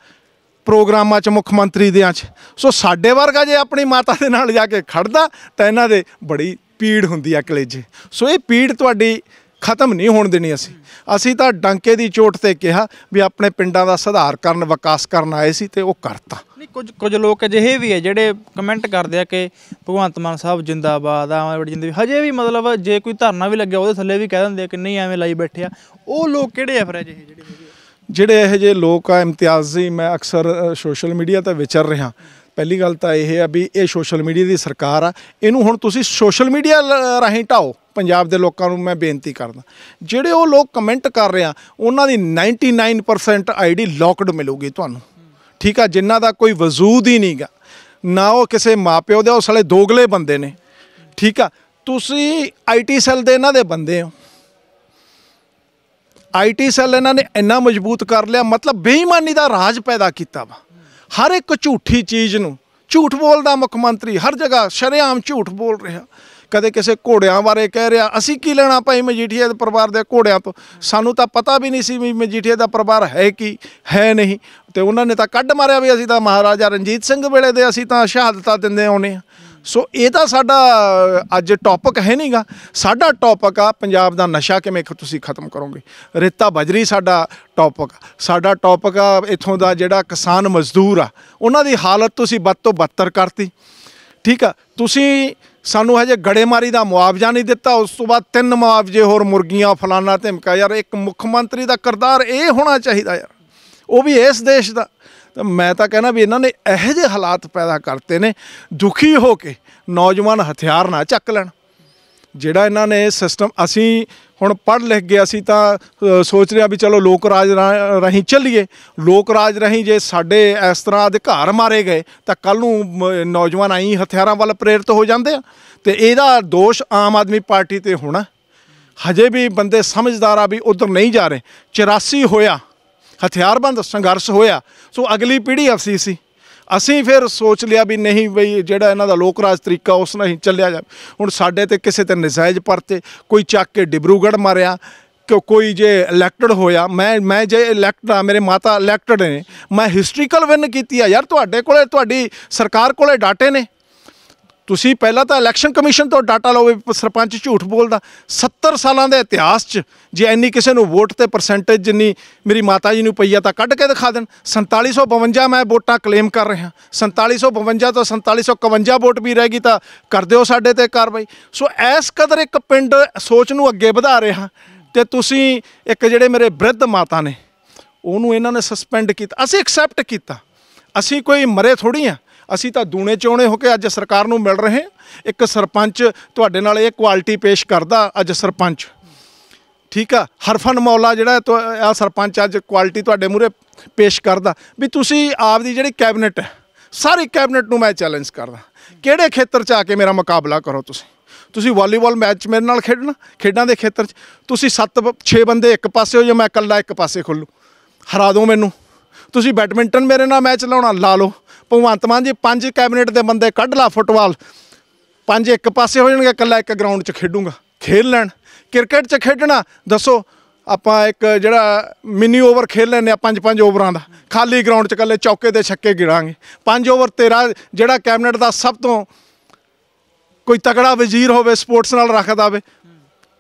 ਪ੍ਰੋਗਰਾਮਾਂ 'ਚ ਮੁੱਖ ਮੰਤਰੀ ਦੇ 'ਚ ਸੋ ਸਾਡੇ ਵਰਗਾ ਜੇ ਆਪਣੀ ਮਾਤਾ ਦੇ ਨਾਲ ਜਾ ਕੇ ਖੜਦਾ ਤਾਂ ਇਹਨਾਂ ਦੇ ਬੜੀ ਪੀੜ ਹੁੰਦੀ ਆ ਕਲੇਜੇ ਸੋ ਇਹ ਪੀੜ ਤੁਹਾਡੀ ਖਤਮ ਨਹੀਂ ਹੋਣ ਦੇਣੀ ਅਸੀਂ ਅਸੀਂ ਤਾਂ ਡਾਂਕੇ ਦੀ ਚੋਟ ਤੇ ਕਿਹਾ ਵੀ ਆਪਣੇ ਪਿੰਡਾਂ ਦਾ ਸੁਧਾਰ ਕਰਨ ਵਿਕਾਸ ਕਰਨ ਆਏ ਸੀ ਤੇ ਉਹ ਕਰਤਾ ਨਹੀਂ ਕੁਝ ਕੁਝ ਲੋਕ ਅਜਿਹੇ ਵੀ ਹੈ ਜਿਹੜੇ ਕਮੈਂਟ ਕਰਦੇ ਆ ਕਿ ਭਗਵੰਤ ਮਾਨ ਸਾਹਿਬ ਜਿੰਦਾਬਾਦ ਆ ਬੜੀ ਜਿੰਦਗੀ ਹਜੇ ਵੀ ਮਤਲਬ ਜੇ ਕੋਈ ਧਰਨਾ ਵੀ ਲੱਗਿਆ ਉਹਦੇ ਥੱਲੇ ਵੀ ਕਹਿ ਦਿੰਦੇ ਕਿ ਨਹੀਂ ਐਵੇਂ ਲਾਈ ਬੈਠੇ ਆ ਉਹ ਲੋਕ ਕਿਹੜੇ ਆ ਫਿਰ ਅਜਿਹੇ ਜਿਹੜੇ ਜਿਹੜੇ ਇਹ ਜੇ ਲੋਕ ਆ ਇਮਤਿਆਜ਼ੀ ਮੈਂ ਅਕਸਰ ਸੋਸ਼ਲ ਮੀਡੀਆ ਤੇ ਵਿਚਰ ਰਿਹਾ ਪਹਿਲੀ ਗੱਲ ਤਾਂ ਇਹ ਹੈ ਵੀ ਇਹ ਸੋਸ਼ਲ ਮੀਡੀਆ ਦੀ ਸਰਕਾਰ ਆ ਇਹਨੂੰ ਹੁਣ ਤੁਸੀਂ ਸੋਸ਼ਲ ਮੀਡੀਆ ਰਾਹੀਂ ਟਾਓ ਪੰਜਾਬ ਦੇ ਲੋਕਾਂ ਨੂੰ ਮੈਂ ਬੇਨਤੀ ਕਰਦਾ ਜਿਹੜੇ ਉਹ ਲੋਕ ਕਮੈਂਟ ਕਰ ਰਹੇ ਆ ਉਹਨਾਂ ਦੀ 99% ਆਈਡੀ ਲੌਕਡ ਮਿਲੂਗੀ ਤੁਹਾਨੂੰ ਠੀਕ ਆ ਜਿਨ੍ਹਾਂ ਦਾ ਕੋਈ ਵਜੂਦ ਹੀ ਨਹੀਂਗਾ ਨਾ ਉਹ ਕਿਸੇ ਮਾਪਿਓ ਦੇ ਉਹ ਸਾਲੇ ਦੋਗਲੇ ਬੰਦੇ ਨੇ ਠੀਕ ਆ ਤੁਸੀਂ ਆਈਟੀ ਸੈੱਲ ਦੇ ਇਹਨਾਂ ਦੇ ਬੰਦੇ ਹੋ ਆਈਟੀ ਸੈੱਲ ਇਹਨਾਂ ਨੇ ਇੰਨਾ ਮਜ਼ਬੂਤ ਕਰ ਲਿਆ ਮਤਲਬ ਬੇਈਮਾਨੀ ਦਾ ਰਾਜ ਪੈਦਾ ਕੀਤਾ ਵਾ ਹਰ ਇੱਕ ਝੂਠੀ ਚੀਜ਼ ਨੂੰ ਝੂਠ ਬੋਲਦਾ ਮੁੱਖ ਮੰਤਰੀ ਹਰ ਜਗ੍ਹਾ ਸ਼ਰੇਆਮ ਝੂਠ ਬੋਲ ਰਿਹਾ ਕਦੇ ਕਿਸੇ ਘੋੜਿਆਂ ਬਾਰੇ ਕਹਿ ਰਿਹਾ ਅਸੀਂ ਕੀ ਲੈਣਾ ਭਾਈ ਮਜੀਠੀਆ ਦੇ ਪਰਿਵਾਰ ਦੇ ਘੋੜਿਆਂ ਤੋਂ ਸਾਨੂੰ ਤਾਂ ਪਤਾ ਵੀ ਨਹੀਂ ਸੀ ਵੀ ਮਜੀਠੀਆ ਦਾ ਪਰਿਵਾਰ ਹੈ ਕੀ ਹੈ ਨਹੀਂ ਤੇ ਉਹਨਾਂ ਨੇ ਤਾਂ ਕੱਢ ਮਾਰਿਆ ਵੀ ਅਸੀਂ ਤਾਂ ਮਹਾਰਾਜਾ ਰਣਜੀਤ ਸਿੰਘ ਵੇਲੇ ਦੇ ਅਸੀਂ ਤਾਂ ਸ਼ਹਾਦਤਾਂ ਦਿੰਦੇ ਆਉਨੇ ਆ ਸੋ ਇਹ ਤਾਂ ਸਾਡਾ ਅੱਜ ਟੌਪਿਕ ਹੈ ਨਹੀਂਗਾ ਸਾਡਾ ਟੌਪਿਕ ਆ ਪੰਜਾਬ ਦਾ ਨਸ਼ਾ ਕਿਵੇਂ ਤੁਸੀਂ ਖਤਮ ਕਰੋਗੇ ਰੇਤਾ ਬਜਰੀ ਸਾਡਾ ਟੌਪਿਕ ਸਾਡਾ ਟੌਪਿਕ ਆ ਇਥੋਂ ਦਾ ਜਿਹੜਾ ਕਿਸਾਨ ਮਜ਼ਦੂਰ ਆ ਉਹਨਾਂ ਦੀ ਹਾਲਤ ਤੁਸੀਂ ਵੱਧ ਤੋਂ ਬੱਤਰ ਕਰਤੀ ਠੀਕ ਆ ਤੁਸੀਂ ਸਾਨੂੰ ਹਜੇ ਗੜੇਮਾਰੀ ਦਾ ਮੁਆਵਜ਼ਾ ਨਹੀਂ ਦਿੱਤਾ ਉਸ ਤੋਂ ਬਾਅਦ ਤਿੰਨ ਮੁਆਵਜ਼ੇ ਹੋਰ ਮੁਰਗੀਆਂ ਫਲਾਨਾ ਧਮਕਾ ਯਾਰ ਇੱਕ ਮੁੱਖ ਮੰਤਰੀ ਦਾ ਕਰਤਾਰ ਇਹ ਹੋਣਾ ਚਾਹੀਦਾ ਯਾਰ ਉਹ ਵੀ ਇਸ ਦੇਸ਼ ਦਾ ਤਾਂ ਮੈਂ ਤਾਂ ਕਹਿੰਦਾ ਵੀ ਇਹਨਾਂ ਨੇ ਇਹੋ ਜਿਹੇ ਹਾਲਾਤ ਪੈਦਾ ਕਰਤੇ ਨੇ ਦੁਖੀ ਹੋ ਕੇ ਨੌਜਵਾਨ ਹਥਿਆਰ ਨਾ ਚੱਕ ਲੈਣ ਜਿਹੜਾ ਇਹਨਾਂ ਨੇ ਸਿਸਟਮ ਅਸੀਂ ਹੁਣ ਪੜ੍ਹ ਲਿਖ ਗਏ ਅਸੀਂ ਤਾਂ ਸੋਚ ਰਿਹਾ ਵੀ ਚਲੋ ਲੋਕ ਰਾਜ ਰਹੀਂ ਚੱਲੀਏ ਲੋਕ ਰਾਜ ਰਹੀਂ ਜੇ ਸਾਡੇ ਇਸ ਤਰ੍ਹਾਂ ਅਧਿਕਾਰ ਮਾਰੇ ਗਏ ਤਾਂ ਕੱਲ ਨੂੰ ਨੌਜਵਾਨ ਆਈ ਹਥਿਆਰਾਂ ਵੱਲ ਪ੍ਰੇਰਿਤ ਹੋ ਜਾਂਦੇ ਆ ਤੇ ਇਹਦਾ ਦੋਸ਼ ਆਮ ਆਦਮੀ ਪਾਰਟੀ ਤੇ ਹੋਣਾ ਹਜੇ ਵੀ ਬੰਦੇ ਸਮਝਦਾਰ ਆ ਵੀ ਉਧਰ ਨਹੀਂ ਜਾ ਰਹੇ 84 ਹੋਇਆ ਹਥਿਆਰਬੰਦ ਸੰਘਰਸ਼ ਹੋਇਆ ਸੋ ਅਗਲੀ ਪੀੜ੍ਹੀ ਅਫਸੀ ਸੀ ਅਸੀਂ ਫਿਰ ਸੋਚ ਲਿਆ ਵੀ ਨਹੀਂ ਬਈ ਜਿਹੜਾ ਇਹਨਾਂ ਦਾ ਲੋਕ ਰਾਜ ਤਰੀਕਾ ਉਸ ਨਾਲ ਹੀ ਚੱਲਿਆ ਜਾ ਹੁਣ ਸਾਡੇ ਤੇ ਕਿਸੇ ਤੇ ਨਜਾਇਜ਼ ਪਰਤੇ ਕੋਈ ਚੱਕ ਕੇ ਡਿਬਰੂਗੜ ਮਾਰਿਆ ਕਿ ਕੋਈ ਜੇ ਇਲੈਕਟਡ ਹੋਇਆ ਮੈਂ ਮੈਂ ਜੇ ਇਲੈਕਟਡ ਆ ਮੇਰੇ ਮਾਤਾ ਇਲੈਕਟਡ ਨੇ ਮੈਂ ਹਿਸਟਰੀਕਲ ਵਿਨ ਕੀਤੀ ਆ ਯਾਰ ਤੁਹਾਡੇ ਕੋਲੇ ਤੁਹਾਡੀ ਸਰਕਾਰ ਕੋਲੇ ਡਾਟੇ ਨੇ ਤੁਸੀਂ ਪਹਿਲਾਂ ਤਾਂ ਇਲੈਕਸ਼ਨ ਕਮਿਸ਼ਨ ਤੋਂ ਡਾਟਾ ਲਓ ਵੀ ਸਰਪੰਚ ਝੂਠ ਬੋਲਦਾ 70 ਸਾਲਾਂ ਦੇ ਇਤਿਹਾਸ 'ਚ ਜੇ ਐਨੀ ਕਿਸੇ ਨੂੰ ਵੋਟ ਤੇ ਪਰਸੈਂਟੇਜ ਜਿੰਨੀ ਮੇਰੀ ਮਾਤਾ ਜੀ ਨੂੰ ਪਈ ਆ ਤਾਂ ਕੱਢ ਕੇ ਦਿਖਾ ਦੇਣ 4752 ਮੈਂ ਵੋਟਾਂ ਕਲੇਮ ਕਰ ਰਿਹਾ 4752 ਤੋਂ 4751 ਵੋਟ ਵੀ ਰਹਿ ਗਈ ਤਾਂ ਕਰ ਦਿਓ ਸਾਡੇ ਤੇ ਕਾਰਵਾਈ ਸੋ ਐਸ ਕਦਰ ਇੱਕ ਪਿੰਡ ਸੋਚ ਨੂੰ ਅੱਗੇ ਵਧਾ ਰਿਹਾ ਤੇ ਤੁਸੀਂ ਇੱਕ ਜਿਹੜੇ ਮੇਰੇ ਬ੍ਰਿਧ ਮਾਤਾ ਨੇ ਉਹਨੂੰ ਇਹਨਾਂ ਨੇ ਸਸਪੈਂਡ ਕੀਤਾ ਅਸੀਂ ਐਕਸੈਪਟ ਕੀਤਾ ਅਸੀਂ ਕੋਈ ਮਰੇ ਥੋੜੀ ਆ ਅਸੀਂ ਤਾਂ ਦੂਣੇ ਚੋਣੇ ਹੋ ਕੇ ਅੱਜ ਸਰਕਾਰ ਨੂੰ ਮਿਲ ਰਹੇ ਇੱਕ ਸਰਪੰਚ ਤੁਹਾਡੇ ਨਾਲ ਇਹ ਕੁਆਲਿਟੀ ਪੇਸ਼ ਕਰਦਾ ਅੱਜ ਸਰਪੰਚ ਠੀਕ ਆ ਹਰਫਨ ਮੌਲਾ ਜਿਹੜਾ ਆ ਸਰਪੰਚ ਅੱਜ ਕੁਆਲਿਟੀ ਤੁਹਾਡੇ ਮੂਰੇ ਪੇਸ਼ ਕਰਦਾ ਵੀ ਤੁਸੀਂ ਆਪ ਦੀ ਜਿਹੜੀ ਕੈਬਨਿਟ ਹੈ ਸਾਰੀ ਕੈਬਨਿਟ ਨੂੰ ਮੈਂ ਚੈਲੰਜ ਕਰਦਾ ਕਿਹੜੇ ਖੇਤਰ 'ਚ ਆ ਕੇ ਮੇਰਾ ਮੁਕਾਬਲਾ ਕਰੋ ਤੁਸੀਂ ਤੁਸੀਂ ਵਾਲੀਬਾਲ ਮੈਚ ਮੇਰੇ ਨਾਲ ਖੇਡਣਾ ਖੇਡਾਂ ਦੇ ਖੇਤਰ 'ਚ ਤੁਸੀਂ 7 6 ਬੰਦੇ ਇੱਕ ਪਾਸੇ ਹੋ ਜਾਂ ਮੈਂ ਇਕੱਲਾ ਇੱਕ ਪਾਸੇ ਖੁੱਲੂ ਹਰਾ ਦੋ ਮੈਨੂੰ ਤੁਸੀਂ ਬੈਡਮਿੰਟਨ ਮੇਰੇ ਨਾਲ ਮੈਚ ਲਾਉਣਾ ਲਾ ਲਓ ਭਗਵੰਤ ਮਾਨ ਜੀ ਪੰਜ ਕੈਬਨਿਟ ਦੇ ਬੰਦੇ ਕੱਢ ਲਾ ਫੁੱਟਬਾਲ ਪੰਜ ਇੱਕ ਪਾਸੇ ਹੋ ਜਾਣਗੇ ਇਕੱਲਾ ਇੱਕ ਗਰਾਊਂਡ 'ਚ ਖੇਡੂਗਾ ਖੇਡ ਲੈਣ ਕ੍ਰਿਕਟ 'ਚ ਖੇਡਣਾ ਦੱਸੋ ਆਪਾਂ ਇੱਕ ਜਿਹੜਾ ਮਿਨੀ ਓਵਰ ਖੇਲ ਲੈਨੇ ਆ ਪੰਜ ਪੰਜ ਓਵਰਾਂ ਦਾ ਖਾਲੀ ਗਰਾਊਂਡ 'ਚ ਇਕੱਲੇ ਚੌਕੇ ਤੇ ਛੱਕੇ ਗਿਰਾਂਗੇ ਪੰਜ ਓਵਰ ਤੇਰਾ ਜਿਹੜਾ ਕੈਬਨਿਟ ਦਾ ਸਭ ਤੋਂ ਕੋਈ ਤਕੜਾ ਵਜ਼ੀਰ ਹੋਵੇ ਸਪੋਰਟਸ ਨਾਲ ਰੱਖਦਾ ਹੋਵੇ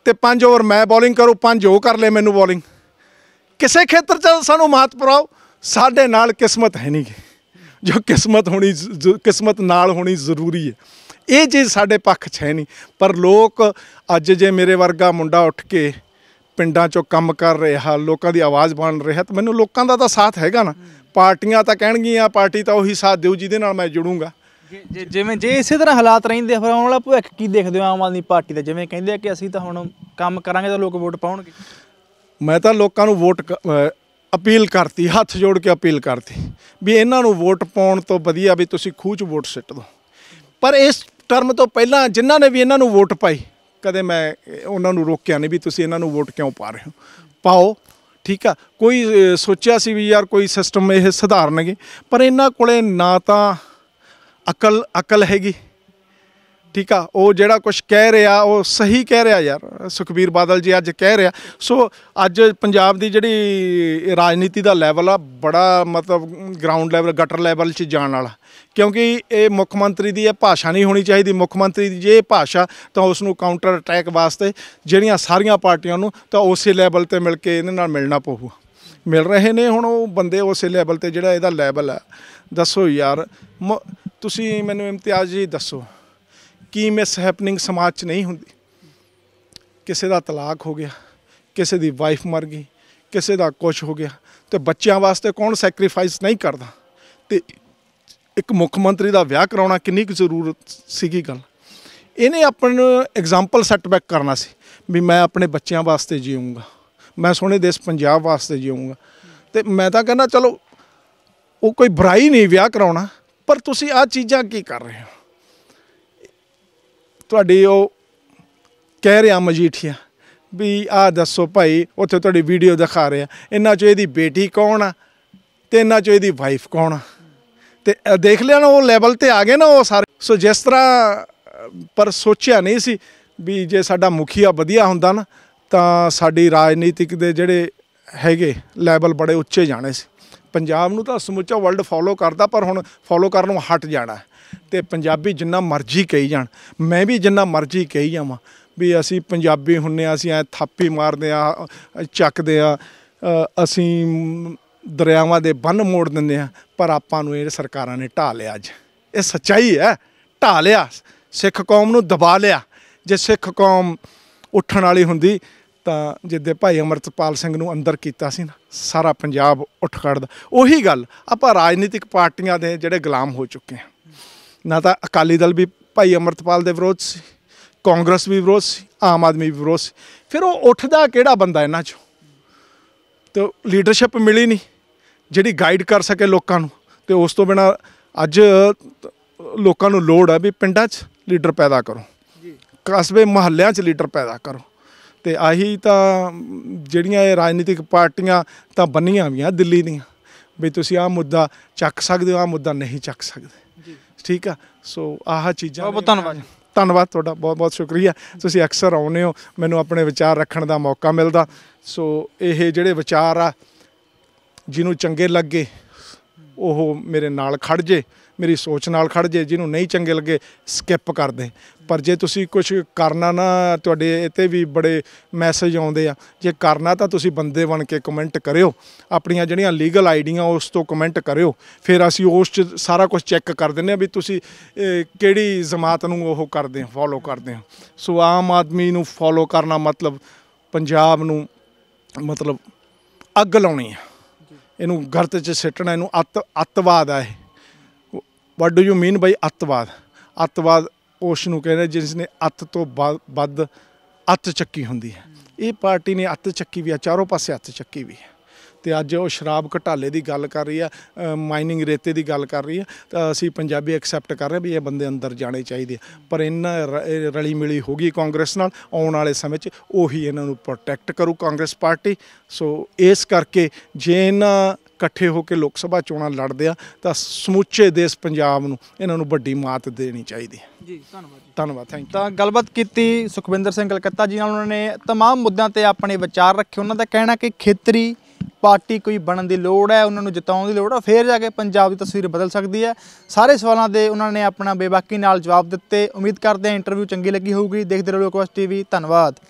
ਤੇ ਪੰਜ ਓਵਰ ਮੈਂ ਬੋਲਿੰਗ ਕਰੂ ਪੰਜ ਉਹ ਕਰ ਲੈ ਮੈਨੂੰ ਬੋਲਿੰਗ ਕਿਸੇ ਖੇਤਰ 'ਚ ਸਾਨੂੰ ਮਾਤ ਪਰਾਓ ਸਾਡੇ ਨਾਲ ਕਿਸਮਤ ਹੈ ਨਹੀਂ ਜੋ ਕਿਸਮਤ ਹੋਣੀ ਕਿਸਮਤ ਨਾਲ ਹੋਣੀ ਜ਼ਰੂਰੀ ਹੈ ਇਹ ਜੇ ਸਾਡੇ ਪੱਖ 'ਚ ਹੈ ਨਹੀਂ ਪਰ ਲੋਕ ਅੱਜ ਜੇ ਮੇਰੇ ਵਰਗਾ ਮੁੰਡਾ ਉੱਠ ਕੇ ਪਿੰਡਾਂ 'ਚੋਂ ਕੰਮ ਕਰ ਰਿਹਾ ਲੋਕਾਂ ਦੀ ਆਵਾਜ਼ ਬਣ ਰਿਹਾ ਤਾਂ ਮੈਨੂੰ ਲੋਕਾਂ ਦਾ ਤਾਂ ਸਾਥ ਹੈਗਾ ਨਾ ਪਾਰਟੀਆਂ ਤਾਂ ਕਹਿਣਗੀਆਂ ਪਾਰਟੀ ਤਾਂ ਉਹੀ ਸਾਥ ਦੇਊ ਜਿਹਦੇ ਨਾਲ ਮੈਂ ਜੁੜੂੰਗਾ ਜਿਵੇਂ ਜੇ ਇਸੇ ਤਰ੍ਹਾਂ ਹਾਲਾਤ ਰਹਿੰਦੇ ਫਿਰ ਆਉਣ ਵਾਲਾ ਭਵਿੱਖ ਕੀ ਦੇਖਦੇ ਹੋ ਆਮ ਆਦਮੀ ਪਾਰਟੀ ਦਾ ਜਿਵੇਂ ਕਹਿੰਦੇ ਆ ਕਿ ਅਸੀਂ ਤਾਂ ਹੁਣ ਕੰਮ ਕਰਾਂਗੇ ਤਾਂ ਲੋਕ ਵੋਟ ਪਾਉਣਗੇ ਮੈਂ ਤਾਂ ਲੋਕਾਂ ਨੂੰ ਵੋਟ ਅਪੀਲ ਕਰਤੀ ਹੱਥ ਜੋੜ ਕੇ ਅਪੀਲ ਕਰਤੀ ਵੀ ਇਹਨਾਂ ਨੂੰ ਵੋਟ ਪਾਉਣ ਤੋਂ ਵਧੀਆ ਵੀ ਤੁਸੀਂ ਖੂਹ 'ਚ ਵੋਟ ਸਿੱਟ ਦਿਓ ਪਰ ਇਸ ਟਰਮ ਤੋਂ ਪਹਿਲਾਂ ਜਿਨ੍ਹਾਂ ਨੇ ਵੀ ਇਹਨਾਂ ਨੂੰ ਵੋਟ ਪਾਈ ਕਦੇ ਮੈਂ ਉਹਨਾਂ ਨੂੰ ਰੋਕਿਆ ਨਹੀਂ ਵੀ ਤੁਸੀਂ ਇਹਨਾਂ ਨੂੰ ਵੋਟ ਕਿਉਂ ਪਾ ਰਹੇ ਹੋ ਪਾਓ ਠੀਕ ਆ ਕੋਈ ਸੋਚਿਆ ਸੀ ਵੀ ਯਾਰ ਕੋਈ ਸਿਸਟਮ ਇਹ ਸੁਧਾਰਨਗੇ ਪਰ ਇਹਨਾਂ ਕੋਲੇ ਨਾ ਤਾਂ ਅਕਲ ਅਕਲ ਹੈਗੀ ਠੀਕ ਆ ਉਹ ਜਿਹੜਾ ਕੁਝ ਕਹਿ ਰਿਹਾ ਉਹ ਸਹੀ ਕਹਿ ਰਿਹਾ ਯਾਰ ਸੁਖਬੀਰ ਬਾਦਲ ਜੀ ਅੱਜ ਕਹਿ ਰਿਹਾ ਸੋ ਅੱਜ ਪੰਜਾਬ ਦੀ ਜਿਹੜੀ ਰਾਜਨੀਤੀ ਦਾ ਲੈਵਲ ਆ ਬੜਾ ਮਤਲਬ ਗਰਾਊਂਡ ਲੈਵਲ ਗਟਰ ਲੈਵਲ 'ਚ ਜਾਣ ਵਾਲਾ ਕਿਉਂਕਿ ਇਹ ਮੁੱਖ ਮੰਤਰੀ ਦੀ ਇਹ ਭਾਸ਼ਾ ਨਹੀਂ ਹੋਣੀ ਚਾਹੀਦੀ ਮੁੱਖ ਮੰਤਰੀ ਦੀ ਜੇ ਭਾਸ਼ਾ ਤਾਂ ਉਸ ਨੂੰ ਕਾਊਂਟਰ ਅਟੈਕ ਵਾਸਤੇ ਜਿਹੜੀਆਂ ਸਾਰੀਆਂ ਪਾਰਟੀਆਂ ਨੂੰ ਤਾਂ ਉਸੇ ਲੈਵਲ ਤੇ ਮਿਲ ਕੇ ਇਹਨਾਂ ਨਾਲ ਮਿਲਣਾ ਪਊਗਾ ਮਿਲ ਰਹੇ ਨੇ ਹੁਣ ਉਹ ਬੰਦੇ ਉਸੇ ਲੈਵਲ ਤੇ ਜਿਹੜਾ ਇਹਦਾ ਲੈਵਲ ਆ ਦੱਸੋ ਯਾਰ ਤੁਸੀਂ ਮੈਨੂੰ ਇਮਤਿਆਜ਼ ਜੀ ਦੱਸੋ ਕੀ ਮਿਸ ਹੈਪਨਿੰਗ ਸਮਾਜ 'ਚ ਨਹੀਂ ਹੁੰਦੀ ਕਿਸੇ ਦਾ ਤਲਾਕ ਹੋ ਗਿਆ ਕਿਸੇ ਦੀ ਵਾਈਫ ਮਰ ਗਈ ਕਿਸੇ ਦਾ ਕੁਝ ਹੋ ਗਿਆ ਤੇ ਬੱਚਿਆਂ ਵਾਸਤੇ ਕੌਣ ਸੈਕਰੀਫਾਈਸ ਨਹੀਂ ਕਰਦਾ ਤੇ ਇੱਕ ਮੁੱਖ ਮੰਤਰੀ ਦਾ ਵਿਆਹ ਕਰਾਉਣਾ ਕਿੰਨੀ ਕੁ ਜ਼ਰੂਰਤ ਸੀਗੀ ਗੱਲ ਇਹਨੇ ਆਪਣਾ ਐਗਜ਼ਾਮਪਲ ਸੈਟ ਬੈਕ ਕਰਨਾ ਸੀ ਵੀ ਮੈਂ ਆਪਣੇ ਬੱਚਿਆਂ ਵਾਸਤੇ ਜੀਵਾਂਗਾ ਮੈਂ ਸੋਹਣੇ ਦੇਸ਼ ਪੰਜਾਬ ਵਾਸਤੇ ਜੀਵਾਂਗਾ ਤੇ ਮੈਂ ਤਾਂ ਕਹਿੰਦਾ ਚਲੋ ਉਹ ਕੋਈ ਬੁਰਾਈ ਨਹੀਂ ਵਿਆਹ ਕਰਾਉਣਾ ਪਰ ਤੁਸੀਂ ਆ ਚੀਜ਼ਾਂ ਕੀ ਕਰ ਰਹੇ ਹੋ ਤੁਹਾਡੀ ਉਹ ਕਹਿ ਰਿਹਾ ਮਜੀਠੀਆ ਵੀ ਆ ਦੱਸੋ ਭਾਈ ਉੱਥੇ ਤੁਹਾਡੀ ਵੀਡੀਓ ਦਿਖਾ ਰਿਹਾ ਇਹਨਾਂ ਚੋਂ ਇਹਦੀ ਬੇਟੀ ਕੌਣ ਆ ਤੇ ਇੰਨਾ ਚੋਂ ਇਹਦੀ ਵਾਈਫ ਕੌਣ ਆ ਤੇ ਦੇਖ ਲਿਆ ਨਾ ਉਹ ਲੈਵਲ ਤੇ ਆ ਗਏ ਨਾ ਉਹ ਸਾਰੇ ਸੋ ਜਿਸ ਤਰ੍ਹਾਂ ਪਰ ਸੋਚਿਆ ਨਹੀਂ ਸੀ ਵੀ ਜੇ ਸਾਡਾ ਮੁਖੀਆ ਵਧੀਆ ਹੁੰਦਾ ਨਾ ਤਾਂ ਸਾਡੀ ਰਾਜਨੀਤਿਕ ਦੇ ਜਿਹੜੇ ਹੈਗੇ ਲੈਵਲ ਬੜੇ ਉੱਚੇ ਜਾਣੇ ਸੀ ਪੰਜਾਬ ਨੂੰ ਤਾਂ ਸਮੁੱਚਾ ਵਰਲਡ ਫੋਲੋ ਕਰਦਾ ਪਰ ਹੁਣ ਫੋਲੋ ਕਰਨੋਂ ਹਟ ਜਾਣਾ ਤੇ ਪੰਜਾਬੀ ਜਿੰਨਾ ਮਰਜ਼ੀ ਕਹੀ ਜਾਣ ਮੈਂ ਵੀ ਜਿੰਨਾ ਮਰਜ਼ੀ ਕਹੀ ਜਾਵਾਂ ਵੀ ਅਸੀਂ ਪੰਜਾਬੀ ਹੁੰਨੇ ਆ ਅਸੀਂ ਐ ਥਾਪੀ ਮਾਰਦੇ ਆ ਚੱਕਦੇ ਆ ਅਸੀਂ ਦਰਿਆਵਾਂ ਦੇ ਬੰਨ ਮੋੜ ਦਿੰਦੇ ਆ ਪਰ ਆਪਾਂ ਨੂੰ ਇਹ ਸਰਕਾਰਾਂ ਨੇ ਢਾ ਲਿਆ ਅੱਜ ਇਹ ਸੱਚਾਈ ਹੈ ਢਾ ਲਿਆ ਸਿੱਖ ਕੌਮ ਨੂੰ ਦਬਾ ਲਿਆ ਜੇ ਸਿੱਖ ਕੌਮ ਉੱਠਣ ਵਾਲੀ ਹੁੰਦੀ ਤਾਂ ਜਿੱਦੇ ਭਾਈ ਅਮਰਤਪਾਲ ਸਿੰਘ ਨੂੰ ਅੰਦਰ ਕੀਤਾ ਸੀ ਨਾ ਸਾਰਾ ਪੰਜਾਬ ਉੱਠ ਖੜਦਾ ਉਹੀ ਗੱਲ ਆਪਾਂ ਰਾਜਨੀਤਿਕ ਪਾਰਟੀਆਂ ਦੇ ਜਿਹੜੇ ਗੁਲਾਮ ਹੋ ਚੁੱਕੇ ਆ ਨਾ ਤਾਂ ਅਕਾਲੀ ਦਲ ਵੀ ਭਾਈ ਅਮਰਤਪਾਲ ਦੇ ਵਿਰੋਧ ਸੀ ਕਾਂਗਰਸ ਵੀ ਵਿਰੋਧ ਸੀ ਆਮ ਆਦਮੀ ਵੀ ਵਿਰੋਧ ਸੀ ਫਿਰ ਉਹ ਉੱਠਦਾ ਕਿਹੜਾ ਬੰਦਾ ਇਹਨਾਂ ਚੋਂ ਤੇ ਲੀਡਰਸ਼ਿਪ ਮਿਲੀ ਨਹੀਂ ਜਿਹੜੀ ਗਾਈਡ ਕਰ ਸਕੇ ਲੋਕਾਂ ਨੂੰ ਤੇ ਉਸ ਤੋਂ ਬਿਨਾ ਅੱਜ ਲੋਕਾਂ ਨੂੰ ਲੋੜ ਹੈ ਵੀ ਪਿੰਡਾਂ 'ਚ ਲੀਡਰ ਪੈਦਾ ਕਰੋ ਜੀ ਕਸਬੇ ਮਹੱਲਿਆਂ 'ਚ ਲੀਡਰ ਪੈਦਾ ਕਰੋ ਤੇ ਆਹੀ ਤਾਂ ਜਿਹੜੀਆਂ ਇਹ ਰਾਜਨੀਤਿਕ ਪਾਰਟੀਆਂ ਤਾਂ ਬੰਨੀਆਂ ਵੀਆਂ ਦਿੱਲੀ ਦੀਆਂ ਵੀ ਤੁਸੀਂ ਆਹ ਮੁੱਦਾ ਚੱਕ ਸਕਦੇ ਹੋ ਆਹ ਮੁੱਦਾ ਨਹੀਂ ਚੱਕ ਸਕਦੇ ਠੀਕ ਆ ਸੋ ਆਹ ਚੀਜ਼ਾਂ ਬਹੁਤ ਬਹੁਤ ਧੰਨਵਾਦ ਧੰਨਵਾਦ ਤੁਹਾਡਾ ਬਹੁਤ ਬਹੁਤ ਸ਼ੁਕਰੀਆ ਤੁਸੀਂ ਅਕਸਰ ਆਉਂਦੇ ਹੋ ਮੈਨੂੰ ਆਪਣੇ ਵਿਚਾਰ ਰੱਖਣ ਦਾ ਮੌਕਾ ਮਿਲਦਾ ਸੋ ਇਹ ਜਿਹੜੇ ਵਿਚਾਰ ਆ ਜਿਹਨੂੰ ਚੰਗੇ ਲੱਗੇ ਉਹ ਮੇਰੇ ਨਾਲ ਖੜ ਜੇ ਮੇਰੀ ਸੋਚ ਨਾਲ ਖੜ ਜੇ ਜਿਹਨੂੰ ਨਹੀਂ ਚੰਗੇ ਲੱਗੇ ਸਕਿਪ ਕਰ ਦੇ ਪਰ ਜੇ ਤੁਸੀਂ ਕੁਝ ਕਰਨਾ ਨਾ ਤੁਹਾਡੇ ਇੱਥੇ ਵੀ ਬੜੇ ਮੈਸੇਜ ਆਉਂਦੇ ਆ ਜੇ ਕਰਨਾ ਤਾਂ ਤੁਸੀਂ ਬੰਦੇ ਬਣ ਕੇ ਕਮੈਂਟ ਕਰਿਓ ਆਪਣੀਆਂ ਜਿਹੜੀਆਂ ਲੀਗਲ ਆਈਡੀਆਂ ਉਸ ਤੋਂ ਕਮੈਂਟ ਕਰਿਓ ਫਿਰ ਅਸੀਂ ਉਸ ਚ ਸਾਰਾ ਕੁਝ ਚੈੱਕ ਕਰ ਦਿੰਨੇ ਆ ਵੀ ਤੁਸੀਂ ਕਿਹੜੀ ਜਮਾਤ ਨੂੰ ਉਹ ਕਰਦੇ ਹੋ ਫੋਲੋ ਕਰਦੇ ਹੋ ਸੋ ਆਮ ਆਦਮੀ ਨੂੰ ਫੋਲੋ ਕਰਨਾ ਮਤਲਬ ਪੰਜਾਬ ਨੂੰ ਮਤਲਬ ਅੱਗ ਲਾਉਣੀ ਆ ਇਹਨੂੰ ਗਰਤ 'ਚ ਸਿੱਟਣਾ ਇਹਨੂੰ ਅਤ ਅਤਵਾਦ ਆ ਇਹ ਵਾਟ ਡੂ ਯੂ ਮੀਨ ਬਾਈ ਅੱਤਵਾਦ ਅੱਤਵਾਦ ਉਸ ਨੂੰ ਕਹਿੰਦੇ ਜਿਸ ਨੇ ਅੱਤ ਤੋਂ ਵੱਧ ਅੱਤ ਚੱਕੀ ਹੁੰਦੀ ਹੈ ਇਹ ਪਾਰਟੀ ਨੇ ਅੱਤ ਚੱਕੀ ਵੀ ਆ ਚਾਰੋਂ ਪਾਸੇ ਅੱਤ ਚੱਕੀ ਵੀ ਹੈ ਤੇ ਅੱਜ ਉਹ ਸ਼ਰਾਬ ਘਟਾਲੇ ਦੀ ਗੱਲ ਕਰ ਰਹੀ ਆ ਮਾਈਨਿੰਗ ਰੇਤੇ ਦੀ ਗੱਲ ਕਰ ਰਹੀ ਆ ਤਾਂ ਅਸੀਂ ਪੰਜਾਬੀ ਐਕਸੈਪਟ ਕਰ ਰਹੇ ਵੀ ਇਹ ਬੰਦੇ ਅੰਦਰ ਜਾਣੇ ਚਾਹੀਦੇ ਪਰ ਇਹਨਾਂ ਰਲੀ ਮਿਲੀ ਹੋ ਗਈ ਕਾਂਗਰਸ ਨਾਲ ਆਉਣ ਵਾਲੇ ਸਮੇਂ 'ਚ ਉਹੀ ਇਹਨਾਂ ਨੂੰ ਪ੍ਰੋਟੈਕਟ ਕਰੂ ਕਾਂਗਰਸ ਪਾਰਟੀ ਸੋ ਇਸ ਕਰਕੇ ਜੇ ਇਹਨਾਂ ਇਕੱਠੇ ਹੋ ਕੇ ਲੋਕ ਸਭਾ ਚੋਣਾਂ ਲੜਦੇ ਆ ਤਾਂ ਸਮੁੱਚੇ ਦੇਸ਼ ਪੰਜਾਬ ਨੂੰ ਇਹਨਾਂ ਨੂੰ ਵੱਡੀ ਮਾਤ ਦੇਣੀ ਚਾਹੀਦੀ ਹੈ ਜੀ ਧੰਨਵਾਦ ਧੰਨਵਾਦ ਥੈਂਕ ਤਾਂ ਗੱਲਬਾਤ ਕੀਤੀ ਸੁਖਵਿੰਦਰ ਸਿੰਘ ਕਲਕੱਤਾ ਜੀ ਨਾਲ ਉਹਨਾਂ ਨੇ तमाम ਮੁੱਦਿਆਂ ਤੇ ਆਪਣੇ ਵਿਚਾਰ ਰੱਖੇ ਉਹਨਾਂ ਦਾ ਕਹਿਣਾ ਕਿ ਖੇਤਰੀ ਪਾਰਟੀ ਕੋਈ ਬਣਨ ਦੀ ਲੋੜ ਹੈ ਉਹਨਾਂ ਨੂੰ ਜਿਤਾਉਣ ਦੀ ਲੋੜ ਹੈ ਫੇਰ ਜਾ ਕੇ ਪੰਜਾਬ ਦੀ ਤਸਵੀਰ ਬਦਲ ਸਕਦੀ ਹੈ ਸਾਰੇ ਸਵਾਲਾਂ ਦੇ ਉਹਨਾਂ ਨੇ ਆਪਣਾ ਬੇਬਾਕੀ ਨਾਲ ਜਵਾਬ ਦਿੱਤੇ ਉਮੀਦ ਕਰਦੇ ਹਾਂ ਇੰਟਰਵਿਊ ਚੰਗੀ ਲੱਗੀ ਹੋਊਗੀ ਦੇਖਦੇ ਰਹੋ ਲੋਕਵਾਸ ਟੀਵੀ ਧੰਨਵਾਦ